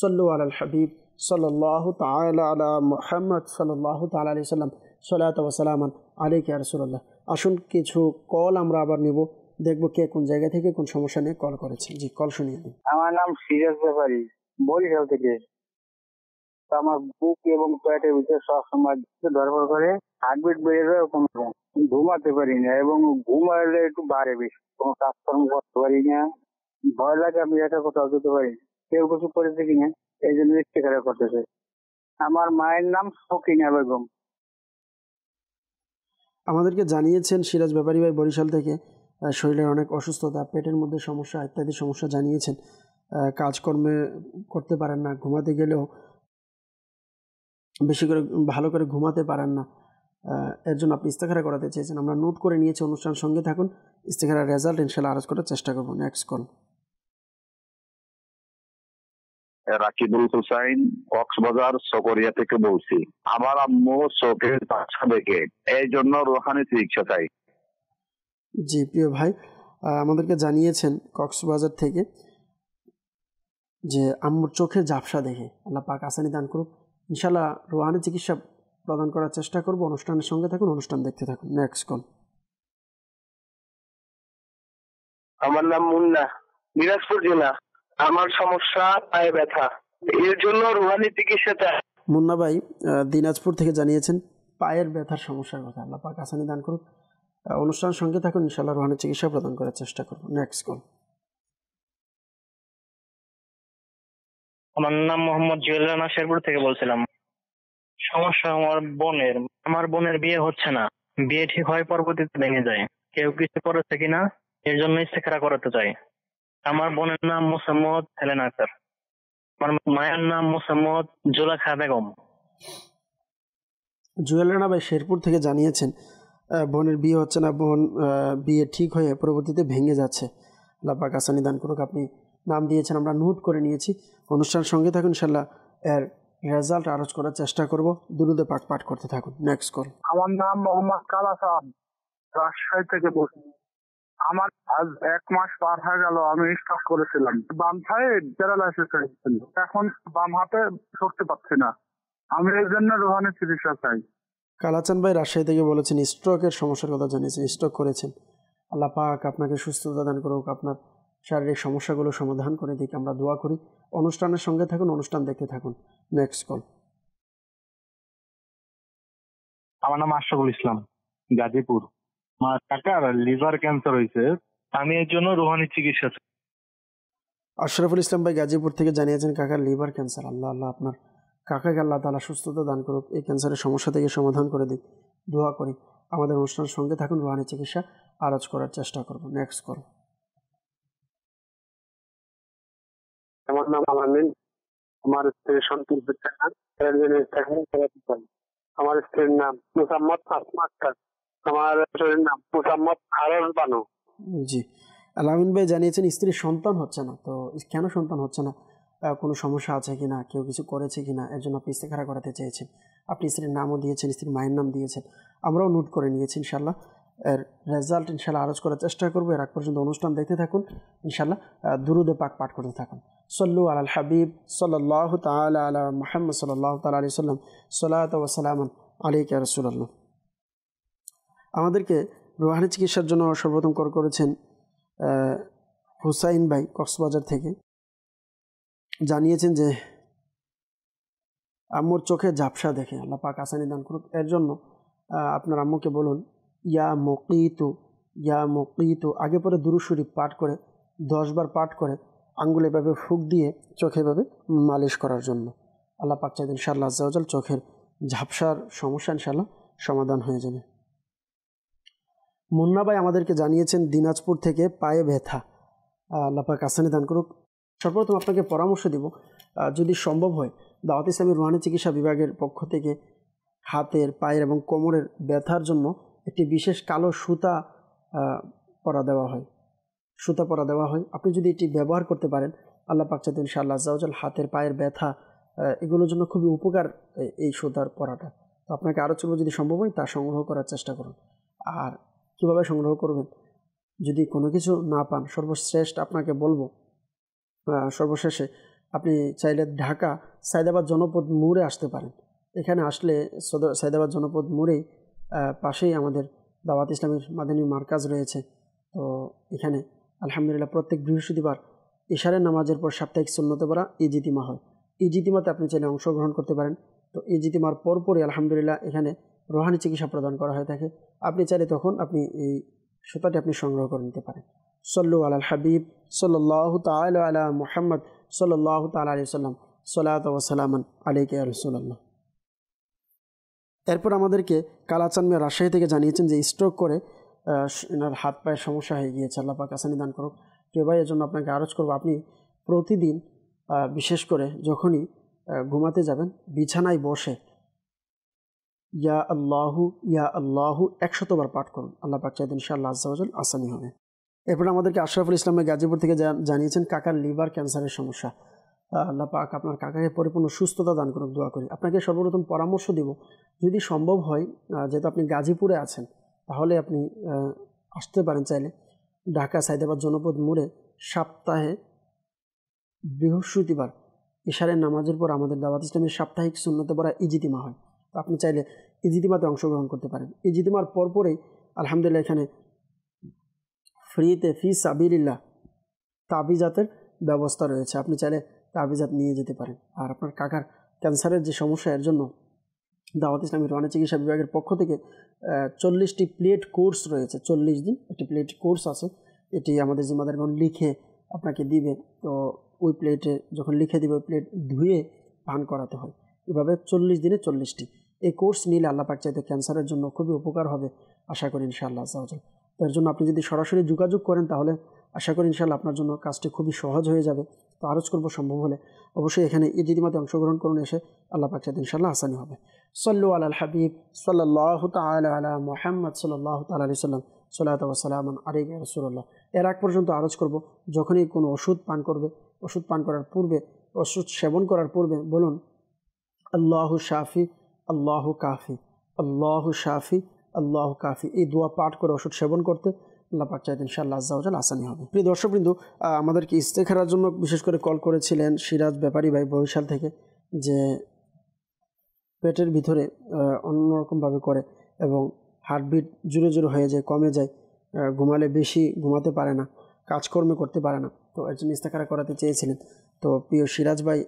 সল্লু আলাল হাবিব সাল্লাহ তালা আলা মোহাম্মদ সাল্লাহ তালা আলি সাল্লাম সাল্লাহ সালামান আলিকে রসুল্লাহ আসুন কিছু কল আমরা আবার নিব দেখবো কে কোন জায়গা থেকে কোন সমস্যা নিয়ে কল করেছে জি কল শুনিয়ে দিন আমার নাম সিরাজ ব্যাপারী বরিশাল থেকে আমার বুক এবং পেটের ভিতরে সবসময় ধরফর করে হার্টবিট বেড়ে যায় কোনো ঘুমাতে পারি না এবং ঘুমালে একটু বাড়ে বেশি কোনো কাজকর্ম করতে পারি না ভয় লাগে আমি একটা কোথাও যেতে পারি কেউ কিছু করেছে কিনা এই জন্য ইস্তেকারা করতেছে আমার মায়ের নাম সকিনা বেগম আমাদেরকে জানিয়েছেন সিরাজ ব্যাপারী ভাই বরিশাল থেকে শরীরের অনেক অসুস্থতা পেটের মধ্যে সমস্যা ইত্যাদি সমস্যা জানিয়েছেন কাজকর্মে করতে পারেন না ঘুমাতে গেলেও বেশি করে ভালো করে ঘুমাতে পারেন না এর জন্য আপনি ইস্তেখারা করাতে চেয়েছেন আমরা নোট করে নিয়েছি অনুষ্ঠান সঙ্গে থাকুন ইস্তেখারা রেজাল্ট ইনশাল্লাহ আরজ করার চেষ্টা করবো নেক্সট কল রাকিবুল হুসাইন কক্সবাজার সকরিয়া থেকে বলছি আমার আম্মু চোখের বাচ্চা দেখে এই জন্য রোহানি চিকিৎসা চাই জি প্রিয় ভাই আমাদেরকে জানিয়েছেন কক্সবাজার থেকে যে আম্মুর চোখের ঝাপসা দেখে আল্লাহ পাক আসানি দান করুক ইনশাল্লাহ রোহানি চিকিৎসা প্রদান করার চেষ্টা করব অনুষ্ঠানের সঙ্গে থাকুন অনুষ্ঠান দেখতে থাকুন নেক্সট কল আমার নাম মুন্না মিরাজপুর জেলা আমার সমস্যা পায়ে ব্যথা এর জন্য রুহানি চিকিৎসাটা মুন্না ভাই দিনাজপুর থেকে জানিয়েছেন পায়ের ব্যথার সমস্যার কথা আল্লাহ পাক আসানি দান করুক অনুষ্ঠান সঙ্গে থাকুন ইনশাল্লাহ রুহানি চিকিৎসা প্রদান করার চেষ্টা করব নেক্সট কল আমার নাম মোহাম্মদ জুয়েল রানা শেরপুর থেকে বলছিলাম সমস্যা আমার বোনের আমার বোনের বিয়ে হচ্ছে না বিয়ে ঠিক হয় পরবর্তীতে ভেঙে যায় কেউ কিছু করেছে কিনা এর জন্য ইস্তেখারা করাতে চাই আমার বোনের নাম মোসাম্মদ হেলেন আক্তার আমার মায়ের নাম মোসাম্মদ জোলাখা বেগম জুয়েল রানা ভাই শেরপুর থেকে জানিয়েছেন বোনের বিয়ে হচ্ছে না বোন বিয়ে ঠিক হয়ে পরবর্তীতে ভেঙে যাচ্ছে লাপাক আসানি দান করুক আপনি নাম দিয়েছেন আমরা নোট করে নিয়েছি অনুষ্ঠান সঙ্গে থাকুন ইনশাল্লাহ এর রেজাল্ট আরজ করার চেষ্টা করব দুরুদে পাঠ পাঠ করতে থাকুন নেক্সট কল আমার নাম মোহাম্মদ কালাসাম রাজশাহী থেকে বলছি আমার আজ এক মাস পার হয়ে গেল আমি স্টপ করেছিলাম বাম সাইড প্যারালাইসিস হয়েছিল এখন বাম হাতে সরতে পারছি না আমি এর জন্য রোহানের চিকিৎসা চাই কালাচান ভাই রাজশাহী থেকে বলেছেন স্ট্রোকের সমস্যার কথা জানিয়েছেন স্ট্রোক করেছেন আল্লাহ পাক আপনাকে সুস্থতা দান করুক আপনার শারীরিক সমস্যাগুলো সমাধান করে দিক আমরা দোয়া করি অনুষ্ঠানের সঙ্গে থাকুন অনুষ্ঠান দেখতে থাকুন নেক্সট কল আমার নাম আশরাফুল ইসলাম গাজীপুর আমার কাকার লিভার ক্যান্সার হয়েছে আমি এর জন্য রোহানি চিকিৎসা আশরাফুল ইসলাম ভাই গাজীপুর থেকে জানিয়েছেন কাকার লিভার ক্যান্সার আল্লাহ আল্লাহ আপনার কাকাকে আল্লাহ তালা সুস্থতা দান করুক এই ক্যান্সারের সমস্যা থেকে সমাধান করে দিক দোয়া করি আমাদের অনুষ্ঠানের সঙ্গে থাকুন রোহানি চিকিৎসা আরজ করার চেষ্টা করব নেক্সট কল নাম আমার নেই আমার স্ত্রীর সন্তান আমার স্ত্রীর নাম মুসাম্মদ আমার স্ত্রীর নাম মুসাম্মদ আরজ বানু জি আলামিন ভাই জানিয়েছেন স্ত্রীর সন্তান হচ্ছে না তো কেন সন্তান হচ্ছে না কোনো সমস্যা আছে কিনা কেউ কিছু করেছে কিনা এর জন্য আপনি ইস্তেখারা করাতে চেয়েছেন আপনি স্ত্রীর নামও দিয়েছেন স্ত্রীর মায়ের নাম দিয়েছেন আমরাও নোট করে নিয়েছি ইনশাল্লাহ এর রেজাল্ট ইনশাল্লাহ আরজ করার চেষ্টা করবো এর আগ পর্যন্ত অনুষ্ঠান দেখতে থাকুন ইনশাল্লাহ দুরুদে পাক পাঠ করতে থাকুন সল্লু আল হাবিব সল্লাহ তালা আলা সাল্লাহ তাল আলি সাল্লাম সাল্লাত ওসালাম আলী কে রসুল্লাহ আমাদেরকে রোহানি চিকিৎসার জন্য সর্বপ্রথম কল করেছেন হুসাইন ভাই কক্সবাজার থেকে জানিয়েছেন যে আম্মুর চোখে ঝাপসা দেখে আল্লাহ পাক আসানি দান করুক এর জন্য আপনার আম্মুকে বলুন ইয়া মকিতু ইয়া মকিতু আগে পরে দুরুশরীফ পাঠ করে দশবার পাঠ করে আঙ্গুলে এভাবে ফুক দিয়ে চোখে এভাবে মালিশ করার জন্য আল্লাহ পাক চাইদ ইনশাআল্লাহ আজ্জাউজাল চোখের ঝাপসার সমস্যা ইনশাআল্লাহ সমাধান হয়ে যাবে মুন্নাবাই আমাদেরকে জানিয়েছেন দিনাজপুর থেকে পায়ে ব্যথা আল্লাহ পাক আসানি দান করুক সর্বপ্রথম আপনাকে পরামর্শ দিব যদি সম্ভব হয় দাওয়াত ইসলামী রুহানি চিকিৎসা বিভাগের পক্ষ থেকে হাতের পায়ের এবং কোমরের ব্যথার জন্য একটি বিশেষ কালো সুতা পরা দেওয়া হয় সুতা পরা দেওয়া হয় আপনি যদি এটি ব্যবহার করতে পারেন আল্লাহ পাকচাদ ইনশাআল্লাহ আজাউজাল হাতের পায়ের ব্যথা এগুলোর জন্য খুবই উপকার এই সুতার পরাটা তো আপনাকে আরও চলবে যদি সম্ভব হয় তা সংগ্রহ করার চেষ্টা করুন আর কিভাবে সংগ্রহ করবেন যদি কোনো কিছু না পান সর্বশ্রেষ্ঠ আপনাকে বলবো সর্বশেষে আপনি চাইলে ঢাকা সাইদাবাদ জনপদ মোড়ে আসতে পারেন এখানে আসলে সাইদাবাদ জনপদ মোড়েই পাশেই আমাদের দাওয়াত ইসলামের মাদানী মার্কাজ রয়েছে তো এখানে আলহামদুলিল্লাহ প্রত্যেক বৃহস্পতিবার ইশারের নামাজের পর সাপ্তাহিক সুন্নত পড়া ইজিতিমা হয় ইজিতিমাতে আপনি চাইলে অংশগ্রহণ করতে পারেন তো ইজিতিমার পরপরই আলহামদুলিল্লাহ এখানে রোহানি চিকিৎসা প্রদান করা হয়ে থাকে আপনি চাইলে তখন আপনি এই সুতাটি আপনি সংগ্রহ করে নিতে পারেন সল্লু আল হাবিব সল্লাহ তাল আলা মোহাম্মদ সল্লাহ তাল আলি সাল্লাম সাল্লা ওসালামান আলিকে আলসুল্লাহ এরপর আমাদেরকে কালাচান মিয়া রাজশাহী থেকে জানিয়েছেন যে স্ট্রোক করে এনার হাত পায়ের সমস্যা হয়ে গিয়েছে আল্লাহ পাক আসানি দান করুক প্রিয় ভাই এজন্য আপনাকে আরজ করবো আপনি প্রতিদিন বিশেষ করে যখনই ঘুমাতে যাবেন বিছানায় বসে ইয়া আল্লাহু ইয়া আল্লাহু একশতবার পাঠ করুন আল্লাহ পাক চাইদিন আল্লাহ আজাল আসানি হবে এরপর আমাদেরকে আশরাফুল ইসলামের গাজীপুর থেকে জানিয়েছেন কাকার লিভার ক্যান্সারের সমস্যা আল্লাহ পাক আপনার কাকাকে পরিপূর্ণ সুস্থতা দান করুক দোয়া করি আপনাকে সর্বপ্রথম পরামর্শ দিব যদি সম্ভব হয় যেহেতু আপনি গাজীপুরে আছেন তাহলে আপনি আসতে পারেন চাইলে ঢাকা সাইদাবাদ জনপদ মোড়ে সপ্তাহে বৃহস্পতিবার ইশারের নামাজের পর আমাদের দাওয়াত ইসলামের সাপ্তাহিক শূন্যতে পড়া ইজিতিমা হয় তো আপনি চাইলে ইজিতিমাতে অংশগ্রহণ করতে পারেন ইজিতিমার পরপরেই আলহামদুলিল্লাহ এখানে ফ্রিতে ফি সাবিল্লা তাবিজাতের ব্যবস্থা রয়েছে আপনি চাইলে তাবিজাত নিয়ে যেতে পারেন আর আপনার কাকার ক্যান্সারের যে সমস্যা এর জন্য দাওয়াত ইসলামী রোহানি চিকিৎসা বিভাগের পক্ষ থেকে চল্লিশটি প্লেট কোর্স রয়েছে চল্লিশ দিন একটি প্লেট কোর্স আছে এটি আমাদের জিম্মাদারগণ লিখে আপনাকে দিবে তো ওই প্লেটে যখন লিখে দিবে ওই প্লেট ধুয়ে পান করাতে হয় এভাবে চল্লিশ দিনে চল্লিশটি এই কোর্স নিলে আল্লাহ চাইতে ক্যান্সারের জন্য খুবই উপকার হবে আশা করি ইনশাআল্লাহ তো তার জন্য আপনি যদি সরাসরি যোগাযোগ করেন তাহলে আশা করি ইনশাআল্লাহ আপনার জন্য কাজটি খুবই সহজ হয়ে যাবে তো আরজ করবো সম্ভব হলে অবশ্যই এখানে ইজির মধ্যে অংশগ্রহণ করুন এসে আল্লাহ পাক সাদ ইনশাল্লাহ আসানি হবে সল্লু আল্লাহ হাবিব সাল্লাহ তালা মোহাম্মদ সাল্লাহ তাল সাল্লাম সাল্লাহ সালাম আলিক রসুল্লাহ এর আগ পর্যন্ত আরজ করব যখনই কোনো ওষুধ পান করবে ওষুধ পান করার পূর্বে ওষুধ সেবন করার পূর্বে বলুন আল্লাহ শাফি আল্লাহ কাফি আল্লাহ শাফি আল্লাহ কাফি এই দোয়া পাঠ করে ওষুধ সেবন করতে আল্লাপাক চাইতে ইনশাল্লাহ আজ্জাউজাল আসানি হবে প্রিয় দর্শকবৃন্দ আমাদেরকে ইস্তেখারার জন্য বিশেষ করে কল করেছিলেন সিরাজ ব্যাপারী ভাই বরিশাল থেকে যে পেটের ভিতরে অন্যরকমভাবে করে এবং হার্টবিট জুড়ে জুড়ে হয়ে যায় কমে যায় ঘুমালে বেশি ঘুমাতে পারে না কাজকর্মে করতে পারে না তো একজন ইস্তেখারা করাতে চেয়েছিলেন তো প্রিয় সিরাজ ভাই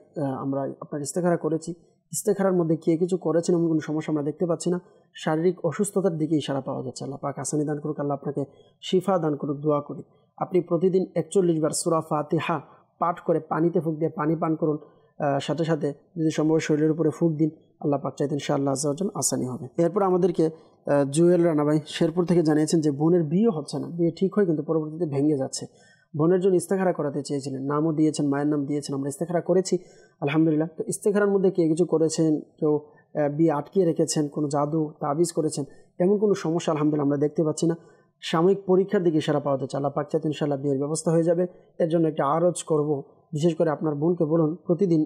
আমরা আপনার ইস্তেখারা করেছি ইস্তেখারার মধ্যে কে কিছু করেছেন এমন কোনো সমস্যা আমরা দেখতে পাচ্ছি না শারীরিক অসুস্থতার দিকে ইশারা পাওয়া যাচ্ছে আল্লাহ পাক আসানি দান করুক আল্লাহ আপনাকে শিফা দান করুক দোয়া করি আপনি প্রতিদিন একচল্লিশ বার সুরা ফাতিহা পাঠ করে পানিতে ফুক দিয়ে পানি পান করুন সাথে সাথে যদি সম্ভব শরীরের উপরে ফুক দিন আল্লাহ পাক চাইতেন সে আল্লাহ আজাল আসানি হবে এরপর আমাদেরকে জুয়েল রানাবাই শেরপুর থেকে জানিয়েছেন যে বোনের বিয়ে হচ্ছে না বিয়ে ঠিক হয় কিন্তু পরবর্তীতে ভেঙে যাচ্ছে বোনের জন্য ইস্তেখারা করাতে চেয়েছিলেন নামও দিয়েছেন মায়ের নাম দিয়েছেন আমরা ইস্তেখারা করেছি আলহামদুলিল্লাহ তো ইস্তেখারার মধ্যে কেউ কিছু করেছেন কেউ বিয়ে আটকিয়ে রেখেছেন কোনো জাদু তাবিজ করেছেন এমন কোনো সমস্যা আলহামদুলিল্লাহ আমরা দেখতে পাচ্ছি না সাময়িক পরীক্ষার দিকে সারা পাওয়া যাচ্ছে আল্লাহ পাকচাত ইনশাল্লাহ বিয়ের ব্যবস্থা হয়ে যাবে এর জন্য একটা আরজ করব বিশেষ করে আপনার বোনকে বলুন প্রতিদিন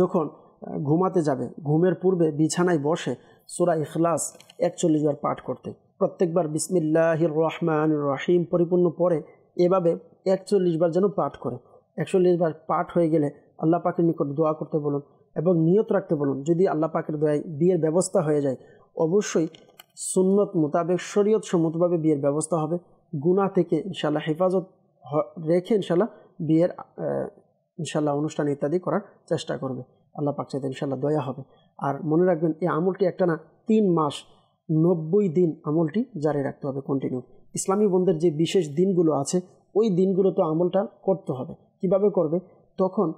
যখন ঘুমাতে যাবে ঘুমের পূর্বে বিছানায় বসে সোরা ইখলাস একচল্লিশ বার পাঠ করতে প্রত্যেকবার বিসমিল্লাহির রহমান রহিম পরিপূর্ণ পরে এভাবে একচল্লিশ বার যেন পাঠ করে একচল্লিশ বার পাঠ হয়ে গেলে আল্লাহ পাকের নিকট দোয়া করতে বলুন এবং নিয়ত রাখতে বলুন যদি আল্লাহ পাকের দয়ায় বিয়ের ব্যবস্থা হয়ে যায় অবশ্যই সুন্নত মোতাবেক শরীয়ত সম্মতভাবে বিয়ের ব্যবস্থা হবে গুণা থেকে ইনশাল্লাহ হেফাজত রেখে ইনশাল্লাহ বিয়ের ইনশাল্লাহ অনুষ্ঠান ইত্যাদি করার চেষ্টা করবে আল্লাহ পাক চাইতে ইনশাল্লাহ দয়া হবে আর মনে রাখবেন এই আমলটি একটা না তিন মাস নব্বই দিন আমলটি জারি রাখতে হবে কন্টিনিউ ইসলামী বন্ধের যে বিশেষ দিনগুলো আছে ওই দিনগুলোতে আমলটা করতে হবে কিভাবে করবে তখন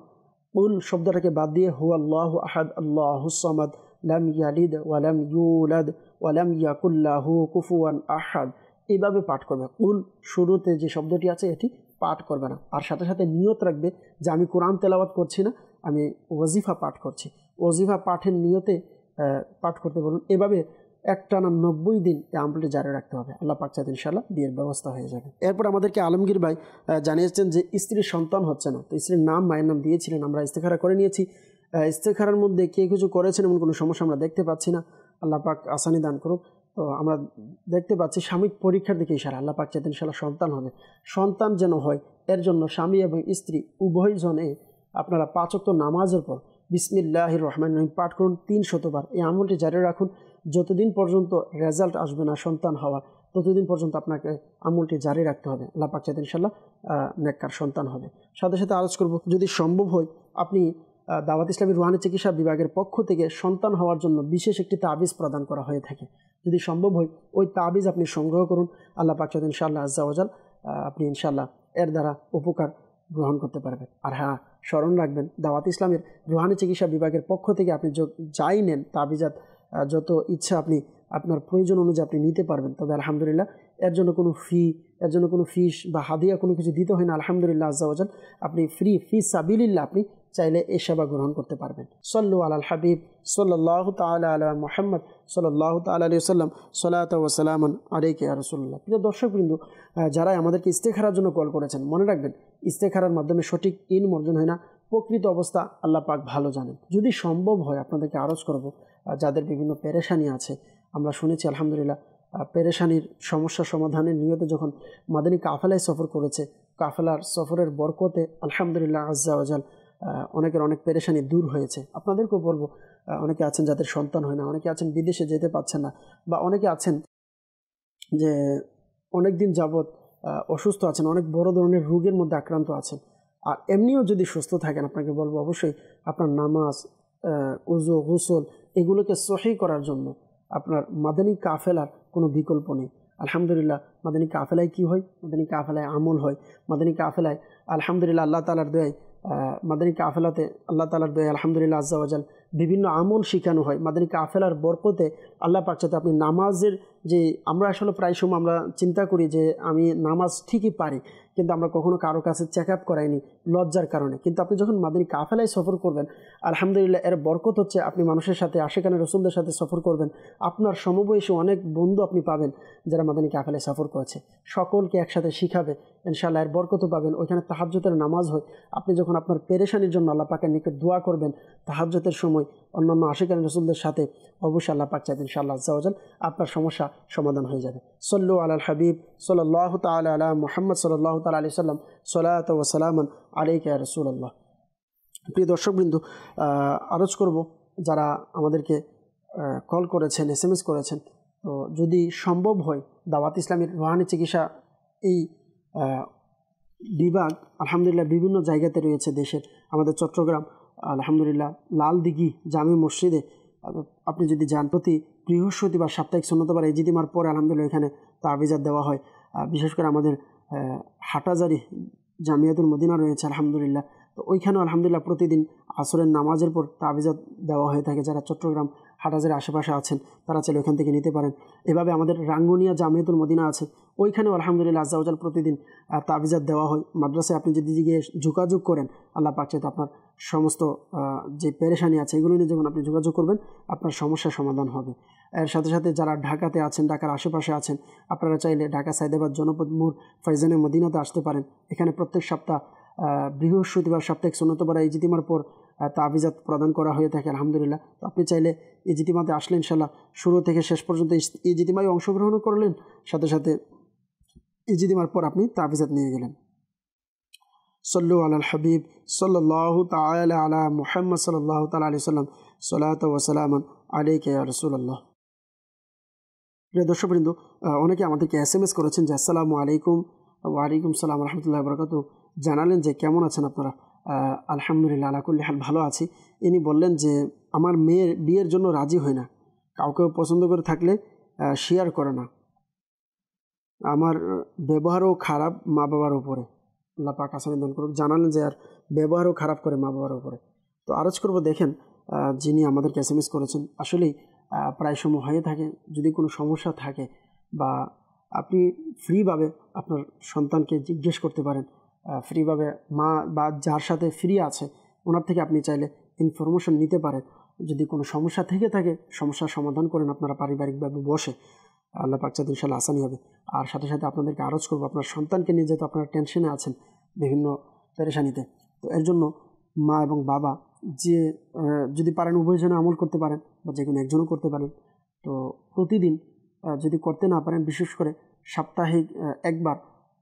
উল শব্দটাকে বাদ দিয়ে হু আল্লাহ আহাদ আল্লাহসামাদ লাম ইয়ালিদ ওয়ালাম ইউলাদ ওয়ালাম ইয়াকুল্লাহু কুফুয়ান আহাদ এভাবে পাঠ করবে উল শুরুতে যে শব্দটি আছে এটি পাঠ করবে না আর সাথে সাথে নিয়ত রাখবে যে আমি কোরআন তেলাওয়াত করছি না আমি ওজিফা পাঠ করছি ওজিফা পাঠের নিয়তে পাঠ করতে বলুন এভাবে একটানা নব্বই দিন এই আমলটি জারি রাখতে হবে আল্লাহ পাক চাইতে ইনশাল্লাহ বিয়ের ব্যবস্থা হয়ে যাবে এরপর আমাদেরকে আলমগীর ভাই জানিয়েছেন যে স্ত্রীর সন্তান হচ্ছে না তো স্ত্রীর নাম মায়ের নাম দিয়েছিলেন আমরা ইস্তেখারা করে নিয়েছি ইস্তেখারার মধ্যে কে কিছু করেছেন এমন কোনো সমস্যা আমরা দেখতে পাচ্ছি না আল্লাহ পাক আসানি দান করুক তো আমরা দেখতে পাচ্ছি স্বামীর পরীক্ষার দিকে ইশারা আল্লাহ পাক চাইতেন ইনশাল্লাহ সন্তান হবে সন্তান যেন হয় এর জন্য স্বামী এবং স্ত্রী উভয় জনে আপনারা পাঁচক্ত নামাজের পর বিসমিল্লাহ রহমান রহিম পাঠ করুন তিন শতবার এই আমলটি জারি রাখুন যতদিন পর্যন্ত রেজাল্ট আসবে না সন্তান হওয়ার ততদিন পর্যন্ত আপনাকে আমলটি জারি রাখতে হবে আল্লাহ পাক চাইতে ইনশাল্লাহ নেককার সন্তান হবে সাথে সাথে আরজ করব যদি সম্ভব হয় আপনি দাওয়াত ইসলামী রুহানি চিকিৎসা বিভাগের পক্ষ থেকে সন্তান হওয়ার জন্য বিশেষ একটি তাবিজ প্রদান করা হয়ে থাকে যদি সম্ভব হয় ওই তাবিজ আপনি সংগ্রহ করুন আল্লাহ পাক চাইতে ইনশাল্লাহ আজ্জাওয়াজাল আপনি ইনশাল্লাহ এর দ্বারা উপকার গ্রহণ করতে পারবেন আর হ্যাঁ স্মরণ রাখবেন দাওয়াত ইসলামের রুহানি চিকিৎসা বিভাগের পক্ষ থেকে আপনি যাই নেন তাবিজাত যত ইচ্ছা আপনি আপনার প্রয়োজন অনুযায়ী আপনি নিতে পারবেন তবে আলহামদুলিল্লাহ এর জন্য কোনো ফি এর জন্য কোনো ফিস বা হাদিয়া কোনো কিছু দিতে হয় না আলহামদুলিল্লাহ আজাল আপনি ফ্রি ফি সাবিল্লা আপনি চাইলে এ সেবা গ্রহণ করতে পারবেন সল্লু আলাল হাবিব সল্লাহ তালা আলা মোহাম্মদ সল্লাহ তাল আলী সাল্লাম সালাতামন আরেকে রসুল্লাহ প্রিয় বিন্দু যারাই আমাদেরকে ইস্তেখারার জন্য কল করেছেন মনে রাখবেন ইস্তেখারার মাধ্যমে সঠিক ইন অর্জন হয় না প্রকৃত অবস্থা আল্লাহ পাক ভালো জানেন যদি সম্ভব হয় আপনাদেরকে আরজ করবো যাদের বিভিন্ন পেরেশানি আছে আমরা শুনেছি আলহামদুলিল্লাহ পেরেশানির সমস্যা সমাধানের নিয়তে যখন মাদানী কাফেলায় সফর করেছে কাফেলার সফরের বরকতে আলহামদুলিল্লাহ আজাল অনেকের অনেক পেরেশানি দূর হয়েছে আপনাদেরকেও বলবো অনেকে আছেন যাদের সন্তান হয় না অনেকে আছেন বিদেশে যেতে পারছেন না বা অনেকে আছেন যে অনেক দিন যাবৎ অসুস্থ আছেন অনেক বড় ধরনের রোগের মধ্যে আক্রান্ত আছেন আর এমনিও যদি সুস্থ থাকেন আপনাকে বলবো অবশ্যই আপনার নামাজ উজু গোসল এগুলোকে সহি করার জন্য আপনার মাদানী কাফেলার কোনো বিকল্প নেই আলহামদুলিল্লাহ মাদানী কাফেলায় কি হয় মাদানী কাফেলায় আমল হয় মাদানী কাফেলায় আলহামদুলিল্লাহ আল্লাহ তালার দয়ায় মাদানী কাফেলাতে আল্লাহ তালার দয়া আলহামদুলিল্লাহ আজ্জাওয়াজাল বিভিন্ন আমল শিখানো হয় মাদানী কাফেলার বরকতে আল্লাহ পাকচাতে আপনি নামাজের যে আমরা আসলে প্রায় সময় আমরা চিন্তা করি যে আমি নামাজ ঠিকই পারি কিন্তু আমরা কখনো কারো কাছে চেক আপ করাইনি লজ্জার কারণে কিন্তু আপনি যখন মাদিনী কাফেলায় সফর করবেন আলহামদুলিল্লাহ এর বরকত হচ্ছে আপনি মানুষের সাথে আশেখানে রসুলদের সাথে সফর করবেন আপনার সমবয়সী অনেক বন্ধু আপনি পাবেন যারা মাদিনী কাফেলায় সফর করেছে সকলকে একসাথে শিখাবে ইনশাল্লাহ এর বরকতও পাবেন ওইখানে তাহাজ্যতের নামাজ হয় আপনি যখন আপনার পেরেশানির জন্য আল্লাহ পাকের নিকট দোয়া করবেন তাহাজ্যতের সময় অন্যান্য আশেখানে রসুলদের সাথে অবশ্যই আল্লাহ পাক চাইতেন ইনশাআল্লাহ আপনার সমস্যা সমাধান হয়ে যাবে সল্লু আলাল হাবিব সল্লাহ তাল আলা মোহাম্মদ সল্লাহ তাল আলি সাল্লাম সোলাত ওসালামন আলিকা রসুল্লাহ প্রিয় দর্শকবৃন্দ আরজ করব যারা আমাদেরকে কল করেছেন এস এম এস করেছেন তো যদি সম্ভব হয় দাওয়াত ইসলামের রোহানি চিকিৎসা এই বিভাগ আলহামদুলিল্লাহ বিভিন্ন জায়গাতে রয়েছে দেশের আমাদের চট্টগ্রাম আলহামদুলিল্লাহ লালদিঘি জামি মসজিদে আপনি যদি যান প্রতি বৃহস্পতিবার সাপ্তাহিক শূন্যতবার এই জিদিমার পরে আলহামদুলিল্লাহ এখানে তাবিজাত দেওয়া হয় বিশেষ করে আমাদের হাটাজারি জামিয়াতুল মদিনা রয়েছে আলহামদুলিল্লাহ তো ওইখানেও আলহামদুলিল্লাহ প্রতিদিন আসরের নামাজের পর তাবিজাত দেওয়া হয়ে থাকে যারা চট্টগ্রাম হাটাজারের আশেপাশে আছেন তারা চাইলে ওখান থেকে নিতে পারেন এভাবে আমাদের রাঙ্গুনিয়া জামিয়াতুল মদিনা আছে ওইখানেও আলহামদুলিল্লাহ আজাউজাল প্রতিদিন তাবিজাত দেওয়া হয় মাদ্রাসায় আপনি যদি গিয়ে যোগাযোগ করেন আল্লাহ পাকচাত আপনার সমস্ত যে পেরেশানি আছে এগুলো নিয়ে যখন আপনি যোগাযোগ করবেন আপনার সমস্যার সমাধান হবে এর সাথে সাথে যারা ঢাকাতে আছেন ঢাকার আশেপাশে আছেন আপনারা চাইলে ঢাকা সাইদাবাদ জনপদ মোড় ফাইজানে মদিনাতে আসতে পারেন এখানে প্রত্যেক সপ্তাহ বৃহস্পতিবার সাপ্তাহিক সন্ন্যতবার ইজিতিমার পর তাবিজাত প্রদান করা হয়ে থাকে আলহামদুলিল্লাহ তো আপনি চাইলে ইজিতিমাতে আসলেন ইনশাল্লাহ শুরু থেকে শেষ পর্যন্ত ইজিতিমায় অংশগ্রহণ করলেন সাথে সাথে ইজি দেওয়ার পর আপনি তাফিজাত নিয়ে গেলেন সল্লু আল হাবিব সল্লাহ তালা আলা মোহাম্মদ সাল্লাহ তালা আলি সাল্লাম সালাত আলী কে রসুল্লাহ প্রিয় বৃন্দু অনেকে আমাদেরকে এস এম এস করেছেন যে আসসালামু আলাইকুম ওয়ালাইকুম সালাম রহমতুল্লাহ বরকত জানালেন যে কেমন আছেন আপনারা আলহামদুলিল্লাহ আলাকুল্লি হাল ভালো আছি ইনি বললেন যে আমার মেয়ের বিয়ের জন্য রাজি হয় না কাউকে পছন্দ করে থাকলে শেয়ার করে না আমার ব্যবহারও খারাপ মা বাবার উপরে আল্লাহ পাক আসানি দান করুক জানালেন যে আর ব্যবহারও খারাপ করে মা বাবার উপরে তো আরজ করব দেখেন যিনি আমাদেরকে এস এম এস করেছেন আসলেই প্রায় সময় হয়ে থাকে যদি কোনো সমস্যা থাকে বা আপনি ফ্রিভাবে আপনার সন্তানকে জিজ্ঞেস করতে পারেন ফ্রিভাবে মা বা যার সাথে ফ্রি আছে ওনার থেকে আপনি চাইলে ইনফরমেশন নিতে পারেন যদি কোনো সমস্যা থেকে থাকে সমস্যার সমাধান করেন আপনারা পারিবারিকভাবে বসে আল্লাহ পাক চাঁদ ইনশাল্লাহ আসানি হবে আর সাথে সাথে আপনাদেরকে আরজ করবো আপনার সন্তানকে নিয়ে যেহেতু আপনারা টেনশনে আছেন বিভিন্ন পেরেশানিতে তো এর জন্য মা এবং বাবা যে যদি পারেন উভয় উভয়জনে আমল করতে পারেন বা যে কোনো একজনও করতে পারেন তো প্রতিদিন যদি করতে না পারেন বিশেষ করে সাপ্তাহিক একবার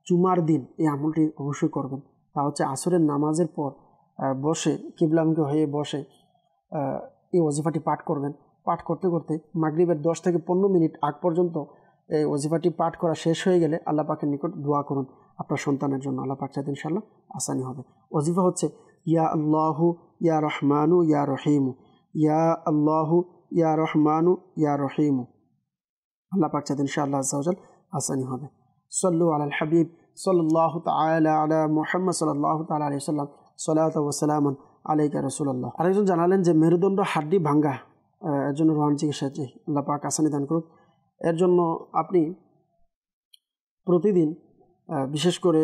চুমার দিন এই আমলটি অবশ্যই করবেন তা হচ্ছে আসরের নামাজের পর বসে কিবলামকে হয়ে বসে এই অজিফাটি পাঠ করবেন পাঠ করতে করতে মাগরীবের দশ থেকে পনেরো মিনিট আগ পর্যন্ত এই ওজিফাটি পাঠ করা শেষ হয়ে গেলে আল্লাহ পাকের নিকট দোয়া করুন আপনার সন্তানের জন্য আল্লাহ পাক চাইতে ইনশাল্লাহ আসানি হবে ওজিফা হচ্ছে ইয়া আল্লাহু ইয়া রহমানু ইয়া রহিমু ইয়া আল্লাহু ইয়া রহমানু ইয়া রহিমু আল্লাহ পাক চাইতে ইনশাআল্লাহ আজাল আসানি হবে সল্লু আল হাবিব সল্লাহ তালা আলা মোহাম্মদ সাল্লাহ তালা আলি সাল্লাহ সালাত ওসালামন আলাইকা রসুল্লাহ আরেকজন জানালেন যে মেরুদণ্ড হাড্ডি ভাঙ্গা এর জন্য রোহান চিকিৎসা চেয়ে আল্লাহ পাক আসানি দান করুক এর জন্য আপনি প্রতিদিন বিশেষ করে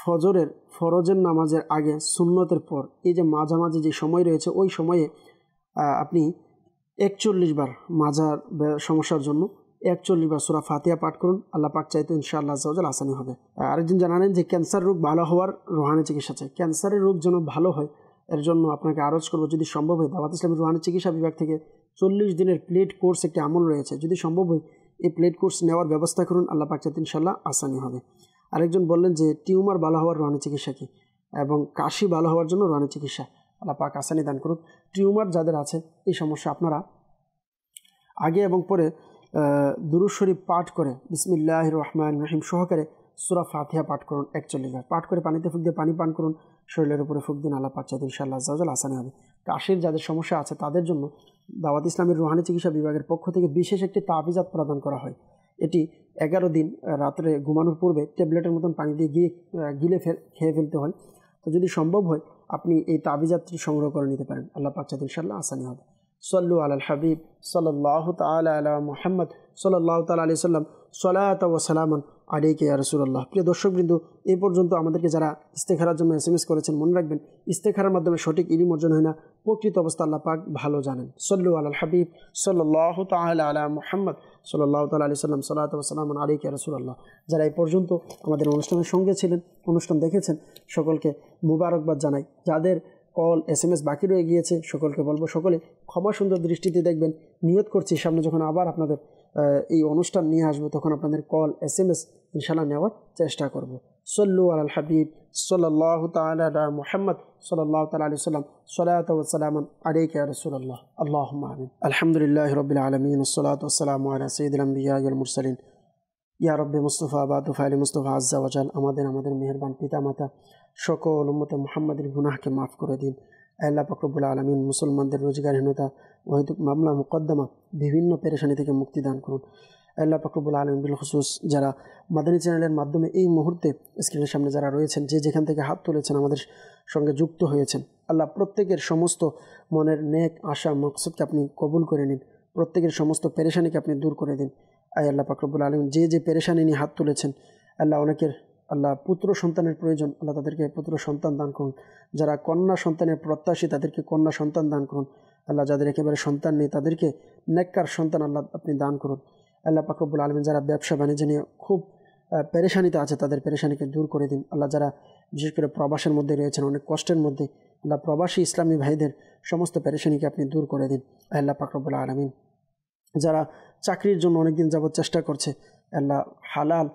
ফজরের ফরজের নামাজের আগে সুন্নতের পর এই যে মাঝামাঝি যে সময় রয়েছে ওই সময়ে আপনি একচল্লিশ বার মাজার সমস্যার জন্য একচল্লিশ বার সুরা ফাতিয়া পাঠ করুন আল্লাহ পাক চাইতে ইনশাআল্লাহ সহজাল আসানি হবে আরেকজন জানালেন যে ক্যান্সার রোগ ভালো হওয়ার রোহানি চিকিৎসা চাই ক্যান্সারের রোগ যেন ভালো হয় এর জন্য আপনাকে আরজ করব যদি সম্ভব হয় দাওয়াত ইসলামী রুহানি চিকিৎসা বিভাগ থেকে চল্লিশ দিনের প্লেট কোর্স একটি আমল রয়েছে যদি সম্ভব হয় এই প্লেট কোর্স নেওয়ার ব্যবস্থা করুন আল্লাহ পাক চাতে ইনশাল্লাহ আসানি হবে আরেকজন বললেন যে টিউমার ভালো হওয়ার রুহানি চিকিৎসা কি এবং কাশি ভালো হওয়ার জন্য রুহানি চিকিৎসা আল্লাহ পাক আসানি দান করুক টিউমার যাদের আছে এই সমস্যা আপনারা আগে এবং পরে দুরুশরীফ পাঠ করে বিসমিল্লাহ রহমান রহিম সহকারে সুরা ফাতিহা পাঠ করুন একচল্লিশ বার পাঠ করে পানিতে ফুক দিয়ে পানি পান করুন শরীরের উপরে ফুক দিন আল্লাহ পাক ইনশাআল্লাহ আজাল আসানি হবে কাশির যাদের সমস্যা আছে তাদের জন্য দাওয়াত ইসলামের রুহানি চিকিৎসা বিভাগের পক্ষ থেকে বিশেষ একটি তাবিজাত প্রদান করা হয় এটি এগারো দিন রাত্রে ঘুমানোর পূর্বে ট্যাবলেটের মতন পানি দিয়ে গিয়ে গিলে খেয়ে ফেলতে হয় তো যদি সম্ভব হয় আপনি এই তাবিজাতটি সংগ্রহ করে নিতে পারেন আল্লাহ পাচ্ছাদ চাইতে ইনশাআল্লাহ আসানি হবে সল্লু আল হাবিব সাল্লাহ তাল আলা মোহাম্মদ সাল্লাহ তাল আলি সাল্লাম সালামন আলী কে রসুল্লাহ প্রিয় দর্শকবৃন্দু এই পর্যন্ত আমাদেরকে যারা ইস্তেখারার জন্য এস এম এস করেছেন মনে রাখবেন ইস্তেখারার মাধ্যমে সঠিক ইলিম অর্জন হয় না প্রকৃত অবস্থা আল্লাহ পাক ভালো জানেন সল্লু আল হাবিব সাল্লাহ তাল আলা মোহাম্মদ সাল্লাহ তাল আলি সাল্লাম সাল্লাহ সাল্লাম কে রসুল্লাহ যারা এই পর্যন্ত আমাদের অনুষ্ঠানের সঙ্গে ছিলেন অনুষ্ঠান দেখেছেন সকলকে মুবারকবাদ জানাই যাদের কল এস এম এস বাকি রয়ে গিয়েছে সকলকে বলবো সকলে ক্ষমা সুন্দর দৃষ্টিতে দেখবেন নিয়ত করছি সামনে যখন আবার আপনাদের এই অনুষ্ঠান নিয়ে আসবো তখন আপনাদের কল এস এম এস ইনশাল্লাহ নেওয়ার চেষ্টা করব সল্লু আল হাবিব সল্লাহ তালা মোহাম্মদ সাল্লাহ তালা আলি সাল্লাম সালাত সালামান আরেক রসুল্লাহ আল্লাহ আমিন আলহামদুলিল্লাহ রবিল আলমিন সলাতাম সালাম ইয়ারব্বে মুস্তফা বা তুফা আলী মুস্তফা আজ্জা ওয়াজাল আমাদের আমাদের মেহরবান পিতা মাতা সকল উম্মতে মোহাম্মদের গুনাহকে মাফ করে দিন আল্লাহ পাকরবুল আলমিন মুসলমানদের রোজগারহীনতা ওহিদ মামলা মোকদ্দমা বিভিন্ন পেরেশানি থেকে মুক্তি দান করুন আল্লাহ পাকরবুল আলম বিল খুসুস যারা মাদানী চ্যানেলের মাধ্যমে এই মুহূর্তে স্ক্রিনের সামনে যারা রয়েছেন যে যেখান থেকে হাত তুলেছেন আমাদের সঙ্গে যুক্ত হয়েছেন আল্লাহ প্রত্যেকের সমস্ত মনের নেক আশা মকসদকে আপনি কবুল করে নিন প্রত্যেকের সমস্ত পেরেশানিকে আপনি দূর করে দিন আয় আল্লাহ পাকরবুল আলম যে যে পেরেশানি নিয়ে হাত তুলেছেন আল্লাহ অনেকের আল্লাহ পুত্র সন্তানের প্রয়োজন আল্লাহ তাদেরকে পুত্র সন্তান দান করুন যারা কন্যা সন্তানের প্রত্যাশী তাদেরকে কন্যা সন্তান দান করুন আল্লাহ যাদের একেবারে সন্তান নেই তাদেরকে নেককার সন্তান আল্লাহ আপনি দান করুন আল্লাহ পাকবুল আলমিন যারা ব্যবসা বাণিজ্য নিয়ে খুব পেরেশানিতে আছে তাদের পেরেশানিকে দূর করে দিন আল্লাহ যারা বিশেষ করে প্রবাসের মধ্যে রয়েছেন অনেক কষ্টের মধ্যে আল্লাহ প্রবাসী ইসলামী ভাইদের সমস্ত পেরেশানিকে আপনি দূর করে দিন আল্লাহ পাকবুল আলমিন যারা চাকরির জন্য অনেকদিন যাবৎ চেষ্টা করছে আল্লাহ হালাল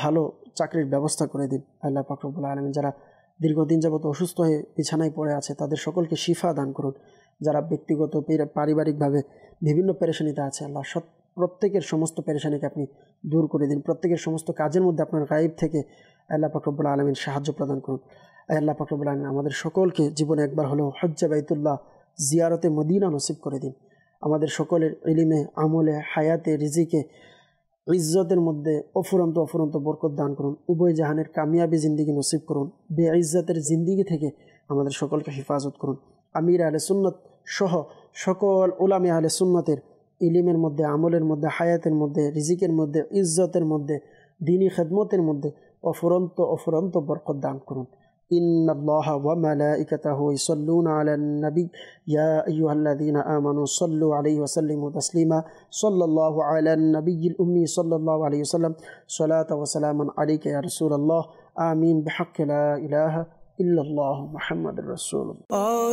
ভালো চাকরির ব্যবস্থা করে দিন আল্লাহ পাকরবুল আলমিন যারা দীর্ঘদিন যাবত অসুস্থ হয়ে বিছানায় পড়ে আছে তাদের সকলকে শিফা দান করুন যারা ব্যক্তিগত পারিবারিকভাবে বিভিন্ন পেরেশানিতে আছে আল্লাহ সৎ প্রত্যেকের সমস্ত পেরেশানিকে আপনি দূর করে দিন প্রত্যেকের সমস্ত কাজের মধ্যে আপনার গাইব থেকে আল্লাহ পাকরবুল আলমিন সাহায্য প্রদান করুন আল্লাহ পাকরবুল আলমিন আমাদের সকলকে জীবনে একবার হলো হজ্জা বাইতুল্লাহ জিয়ারতে মদিনা নসিব করে দিন আমাদের সকলের ইলিমে আমলে হায়াতে রিজিকে ইজ্জতের মধ্যে অফুরন্ত অফুরন্ত বরকত দান করুন উভয় জাহানের কামিয়াবি জিন্দিগি নসিব করুন বে ইজ্জতের জিন্দিগি থেকে আমাদের সকলকে হেফাজত করুন আমির আলে সুন্নত সহ সকল ওলামে আলে সুন্নতের ইলিমের মধ্যে আমলের মধ্যে হায়াতের মধ্যে রিজিকের মধ্যে ইজ্জতের মধ্যে দিনী খেদমতের মধ্যে অফুরন্ত অফুরন্ত বরকত দান করুন إن الله وملائكته يصلون على النبي يا أيها الذين آمنوا صلوا عليه وسلموا تسليما صلى الله على النبي الأمي صلى الله عليه وسلم صلاة وسلاما عليك يا رسول الله آمين بحق لا إله إلا الله محمد رسول الله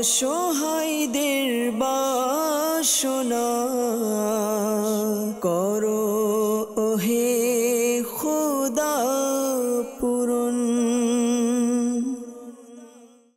أشهد